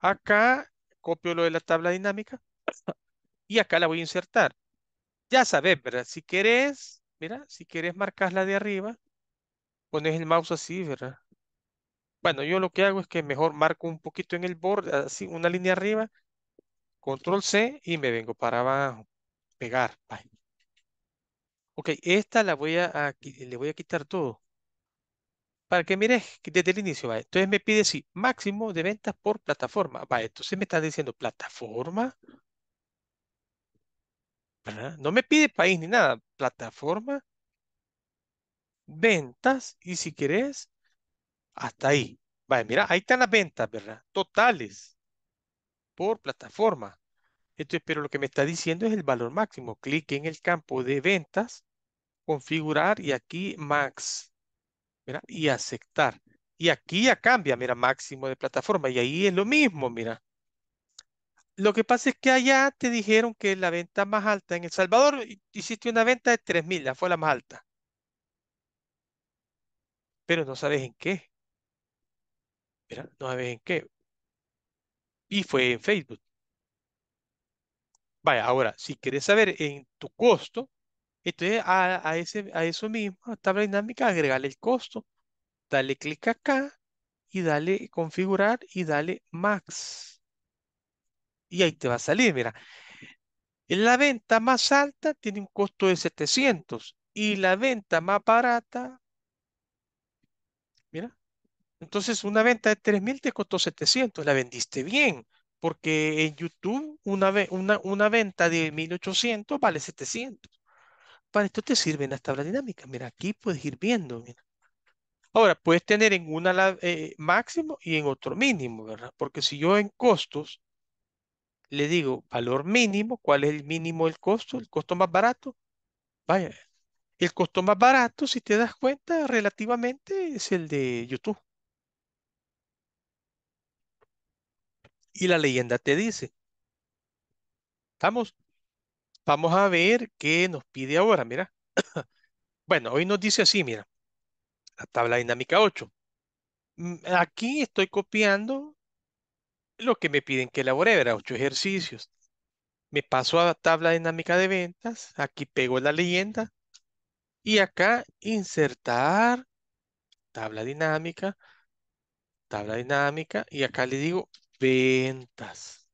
acá copio lo de la tabla dinámica y acá la voy a insertar. Ya sabes, ¿verdad? Si querés, mira, si querés marcas la de arriba, pones el mouse así, ¿verdad? Bueno, yo lo que hago es que mejor marco un poquito en el borde, así, una línea arriba, control C y me vengo para abajo, pegar. Bye. Ok, esta la voy a, le voy a quitar todo. Para que mires desde el inicio, ¿vale? Entonces me pide si sí, máximo de ventas por plataforma. Vale, entonces me está diciendo plataforma no me pide país ni nada. Plataforma, ventas y si querés, hasta ahí. mira, ahí están las ventas, ¿verdad? Totales por plataforma. Entonces, pero lo que me está diciendo es el valor máximo. Clic en el campo de ventas, configurar y aquí max. y aceptar. Y aquí ya cambia, mira, máximo de plataforma. Y ahí es lo mismo, mira. Lo que pasa es que allá te dijeron que la venta más alta en El Salvador hiciste una venta de 3.000, la fue la más alta. Pero no sabes en qué. no sabes en qué. Y fue en Facebook. Vaya, ahora, si quieres saber en tu costo, entonces a, ese, a eso mismo, a tabla dinámica, agregarle el costo. Dale clic acá y dale configurar y dale max y ahí te va a salir, mira. La venta más alta tiene un costo de 700 y la venta más barata, mira, entonces una venta de 3.000 te costó 700, la vendiste bien, porque en YouTube una, una venta de 1.800 vale 700. Para esto te sirven las tablas dinámicas, mira, aquí puedes ir viendo, Ahora, puedes tener en una eh, máximo y en otro mínimo, ¿verdad? Porque si yo en costos le digo valor mínimo, ¿cuál es el mínimo del costo? El costo más barato. Vaya, el costo más barato, si te das cuenta, relativamente es el de YouTube. Y la leyenda te dice, ¿estamos? Vamos a ver qué nos pide ahora, mira. bueno, hoy nos dice así, mira, la tabla dinámica 8. Mm, aquí estoy copiando lo que me piden que elabore era ocho ejercicios. Me paso a la tabla dinámica de ventas, aquí pego la leyenda y acá insertar tabla dinámica, tabla dinámica y acá le digo ventas.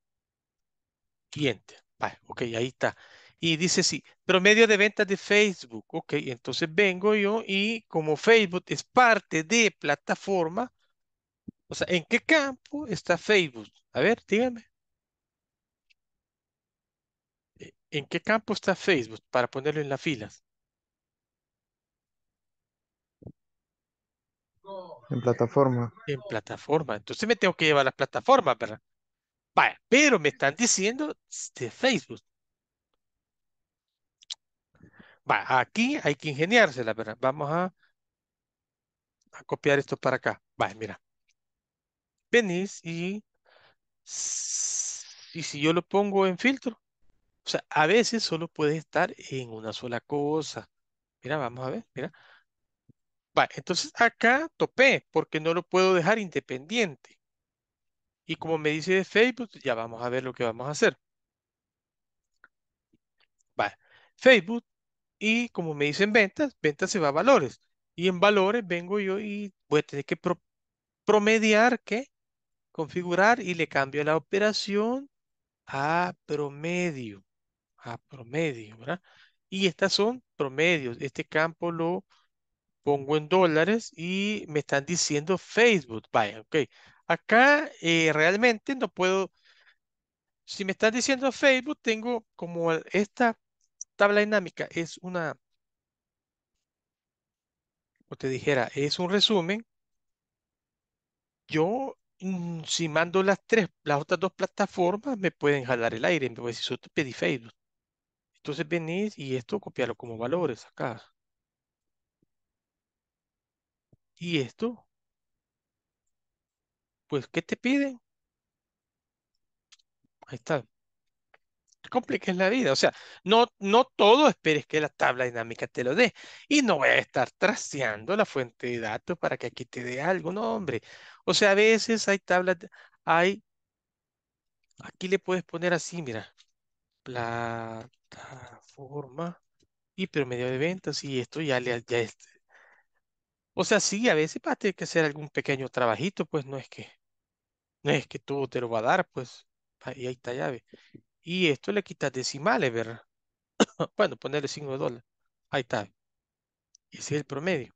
Cliente. Vale, ok, ahí está. Y dice sí, promedio de ventas de Facebook. Ok, entonces vengo yo y como Facebook es parte de plataforma, o sea, ¿en qué campo está Facebook? A ver, dígame. Eh, ¿En qué campo está Facebook para ponerlo en las filas? En plataforma. En plataforma. Entonces me tengo que llevar a las plataformas, ¿verdad? pero me están diciendo de Facebook. Vaya, aquí hay que ingeniársela, ¿verdad? Vamos a, a copiar esto para acá. Vaya, mira venís y, y si yo lo pongo en filtro, o sea, a veces solo puede estar en una sola cosa. Mira, vamos a ver, mira. entonces acá topé porque no lo puedo dejar independiente. Y como me dice de Facebook, ya vamos a ver lo que vamos a hacer. vale Facebook y como me dicen ventas, ventas se va a valores. Y en valores vengo yo y voy a tener que promediar que configurar y le cambio la operación a promedio. A promedio, ¿verdad? Y estas son promedios. Este campo lo pongo en dólares y me están diciendo Facebook. Vaya, ok. Acá eh, realmente no puedo... Si me están diciendo Facebook, tengo como esta tabla dinámica es una... Como te dijera, es un resumen. Yo Mm, si mando las tres, las otras dos plataformas me pueden jalar el aire, me voy a decir, te pedí Facebook. Entonces venís y esto copiarlo como valores acá. Y esto, pues, ¿qué te piden? Ahí está. Te compliques la vida. O sea, no, no todo esperes que la tabla dinámica te lo dé. Y no voy a estar traceando la fuente de datos para que aquí te dé algo. No, hombre. O sea, a veces hay tablas, hay, aquí le puedes poner así, mira, plataforma, y promedio de ventas y esto ya le, ya este. O sea, sí, a veces va a tener que hacer algún pequeño trabajito, pues no es que, no es que todo te lo va a dar, pues, ahí, ahí está llave. Y esto le quitas decimales, ¿verdad? bueno, ponerle signo de dólar. Ahí está. Ese es el promedio.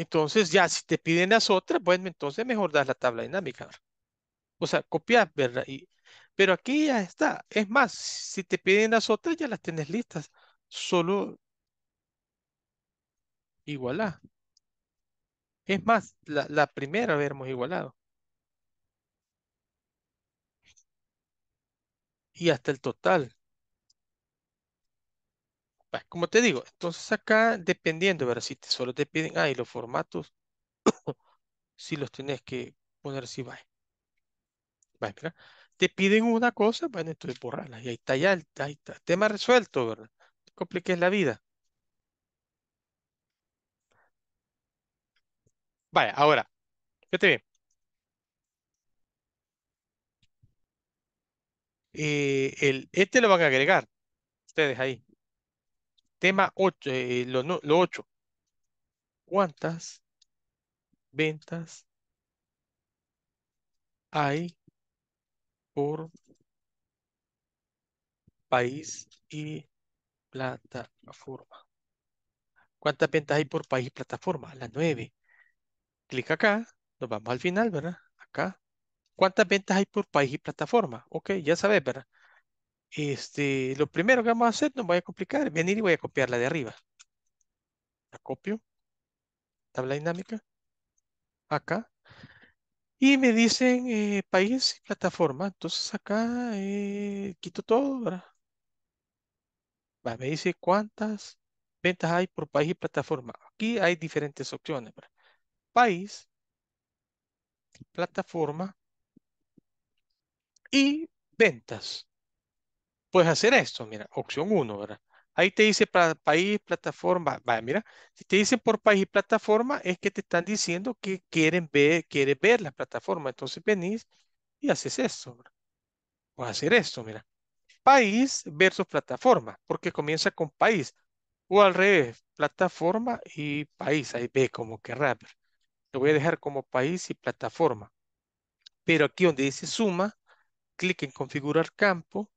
Entonces, ya, si te piden las otras, bueno, entonces mejor das la tabla dinámica. O sea, copiar, ¿verdad? pero aquí ya está. Es más, si te piden las otras, ya las tienes listas. Solo igualar. Es más, la, la primera habíamos igualado. Y hasta el total. Pues, como te digo, entonces acá dependiendo, Si te, solo te piden, ah, los formatos, si los tenés que poner, si va. Te piden una cosa, bueno, estoy borrala. Y ahí está ya, ahí está. Tema resuelto, ¿verdad? compliques la vida. Vaya, ahora, fíjate bien. Eh, el, este lo van a agregar ustedes ahí. Tema 8, eh, lo, 8. ¿Cuántas ventas hay por país y plataforma? ¿Cuántas ventas hay por país y plataforma? La 9. Clic acá, nos vamos al final, ¿verdad? Acá. ¿Cuántas ventas hay por país y plataforma? Ok, ya sabes, ¿verdad? Este, lo primero que vamos a hacer, no voy a complicar, venir y voy a copiar la de arriba. La copio. Tabla dinámica. Acá. Y me dicen eh, país y plataforma. Entonces acá eh, quito todo, me dice cuántas ventas hay por país y plataforma. Aquí hay diferentes opciones. País, plataforma y ventas puedes hacer esto, mira, opción 1, ¿verdad? Ahí te dice país, plataforma, va, mira, si te dicen por país y plataforma es que te están diciendo que quieren ver, quieres ver la plataforma, entonces venís y haces esto, ¿verdad? Puedes hacer esto, mira. País versus plataforma, porque comienza con país. O al revés, plataforma y país. Ahí ve como que rápido, Lo voy a dejar como país y plataforma. Pero aquí donde dice suma, clic en configurar campo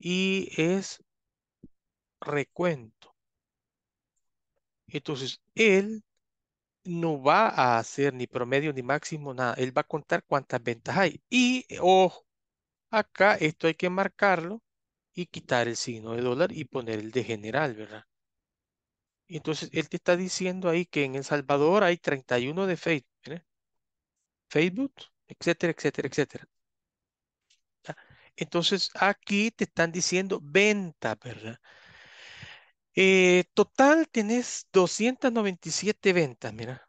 y es recuento. Entonces, él no va a hacer ni promedio ni máximo, nada. Él va a contar cuántas ventas hay. Y, eh, ojo, acá esto hay que marcarlo y quitar el signo de dólar y poner el de general, ¿verdad? Entonces, él te está diciendo ahí que en El Salvador hay 31 de Facebook, ¿eh? Facebook, etcétera, etcétera, etcétera. Entonces aquí te están diciendo venta, ¿verdad? Eh, total tenés 297 ventas, mira.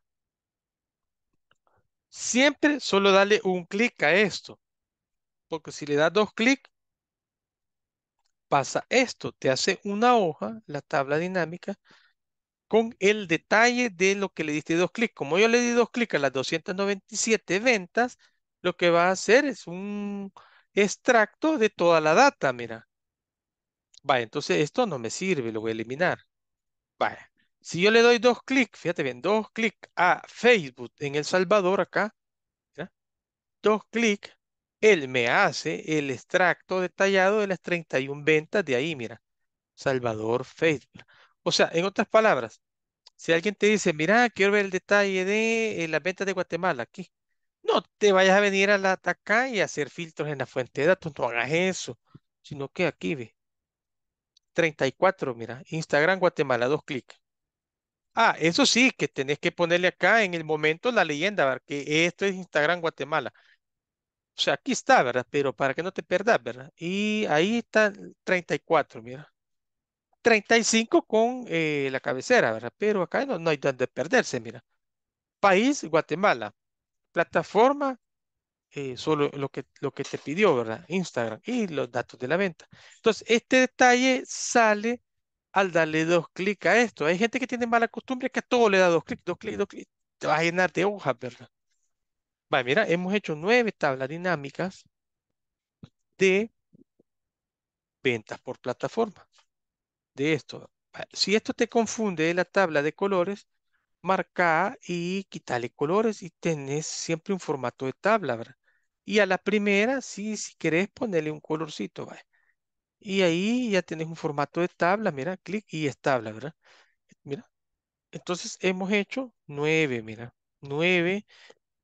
Siempre solo dale un clic a esto. Porque si le das dos clics, pasa esto. Te hace una hoja, la tabla dinámica, con el detalle de lo que le diste dos clics. Como yo le di dos clics a las 297 ventas, lo que va a hacer es un extracto de toda la data, mira. Vaya, entonces esto no me sirve, lo voy a eliminar. Vaya, si yo le doy dos clics, fíjate bien, dos clics a Facebook en El Salvador acá, dos clics, él me hace el extracto detallado de las 31 ventas de ahí, mira. Salvador Facebook. O sea, en otras palabras, si alguien te dice, mira, quiero ver el detalle de eh, las ventas de Guatemala, aquí, no te vayas a venir a la Taca y hacer filtros en la fuente de datos, no hagas eso, sino que aquí ve. 34, mira, Instagram Guatemala, dos clics. Ah, eso sí, que tenés que ponerle acá en el momento la leyenda, que esto es Instagram Guatemala. O sea, aquí está, ¿verdad? Pero para que no te perdas, ¿verdad? Y ahí está 34, mira. 35 con eh, la cabecera, ¿verdad? Pero acá no, no hay donde perderse, mira. País, Guatemala plataforma, eh, solo lo que, lo que te pidió, ¿verdad? Instagram y los datos de la venta. Entonces, este detalle sale al darle dos clics a esto. Hay gente que tiene mala costumbre que a todo le da dos clics, dos clics, dos clics. Te va a llenar de hojas, ¿verdad? Vale, mira, hemos hecho nueve tablas dinámicas de ventas por plataforma. De esto. Si esto te confunde la tabla de colores, marca y quitarle colores y tenés siempre un formato de tabla, ¿verdad? Y a la primera, sí, si querés ponerle un colorcito, ¿vale? Y ahí ya tenés un formato de tabla, mira, clic y es tabla, ¿verdad? Mira, entonces hemos hecho nueve, mira, nueve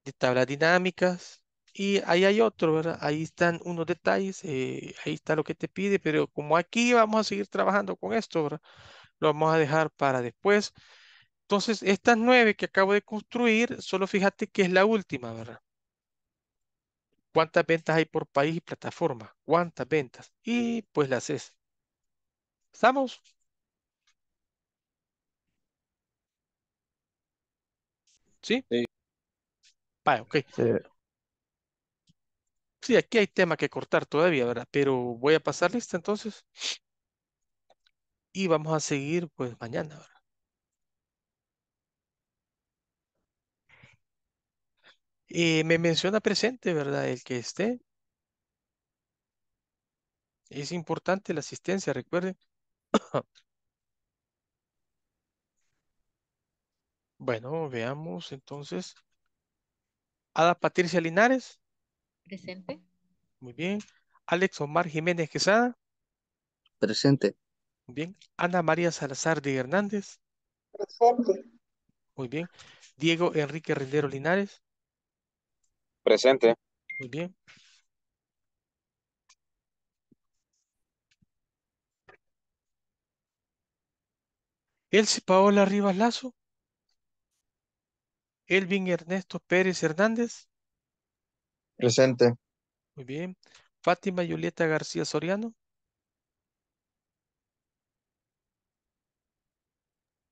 de tablas dinámicas. Y ahí hay otro, ¿verdad? Ahí están unos detalles, eh, ahí está lo que te pide, pero como aquí vamos a seguir trabajando con esto, Lo vamos a dejar para después. Entonces, estas nueve que acabo de construir, solo fíjate que es la última, ¿verdad? ¿Cuántas ventas hay por país y plataforma? ¿Cuántas ventas? Y pues las es. ¿Estamos? ¿Sí? Vale, ah, ok. sí, aquí hay tema que cortar todavía, ¿verdad? Pero voy a pasar lista entonces. Y vamos a seguir pues mañana, ¿verdad? me menciona presente, ¿verdad? El que esté. Es importante la asistencia, recuerden. bueno, veamos entonces. Ada Patricia Linares. Presente. Muy bien. Alex Omar Jiménez Quesada. Presente. Muy bien. Ana María Salazar de Hernández. Presente. Muy bien. Diego Enrique Rendero Linares. Presente. Muy bien. Elsie Paola Rivas Lazo. Elvin Ernesto Pérez Hernández. Presente. Muy bien. Fátima Julieta García Soriano.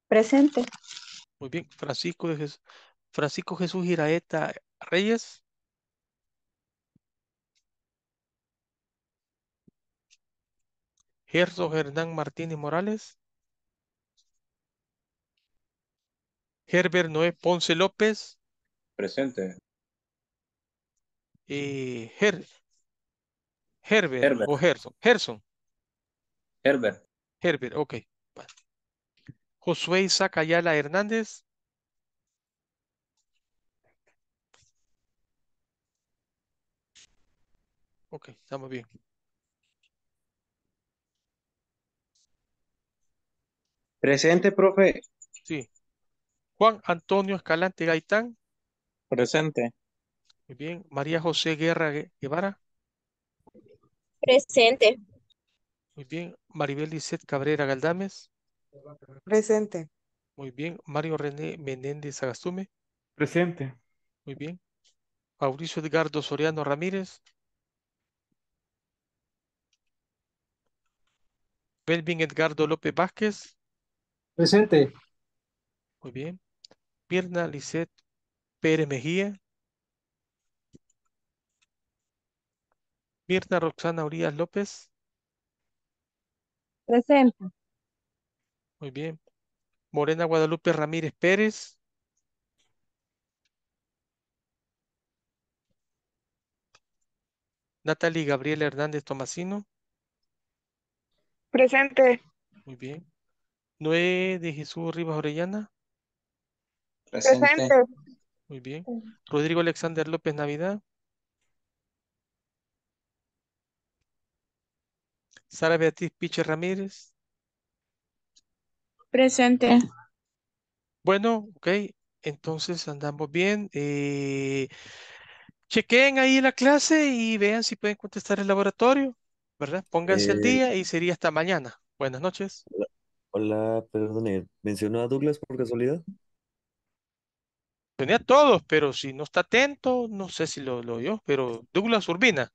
Presente. Muy bien. Francisco, de Francisco Jesús Giraeta Reyes. Herson Hernán Martínez Morales. Herbert Noé Ponce López. Presente. Y eh, Herbert, o Gerson. Gerson. Herbert. Herbert, ok. Josué Isaac Ayala Hernández. Ok, estamos bien. Presente, profe. Sí. Juan Antonio Escalante Gaitán. Presente. Muy bien. María José Guerra Guevara. Presente. Muy bien. Maribel Lisset Cabrera Galdames. Presente. Muy bien. Mario René Menéndez Agastume. Presente. Muy bien. Mauricio Edgardo Soriano Ramírez. Belvin Edgardo López Vázquez. Presente. Muy bien. pierna Lisset Pérez Mejía. Pirna Roxana Urias López. Presente. Muy bien. Morena Guadalupe Ramírez Pérez. Natalie Gabriela Hernández Tomasino. Presente. Muy bien. Noé de Jesús Rivas Orellana. Presente. Muy bien. Rodrigo Alexander López Navidad. Sara Beatriz Piche Ramírez. Presente. Bueno, ok. Entonces andamos bien. Eh, chequen ahí la clase y vean si pueden contestar el laboratorio, ¿verdad? Pónganse al eh, día y sería hasta mañana. Buenas noches. Hola, perdone, ¿mencionó a Douglas por casualidad? Tenía todos, pero si no está atento, no sé si lo, lo oyó, pero Douglas Urbina.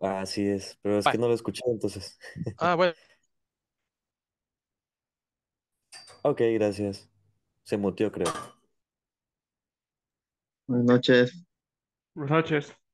Ah, Así es, pero es que no lo escuché entonces. Ah, bueno, Ok, gracias. Se mutió, creo. Buenas noches. Buenas noches.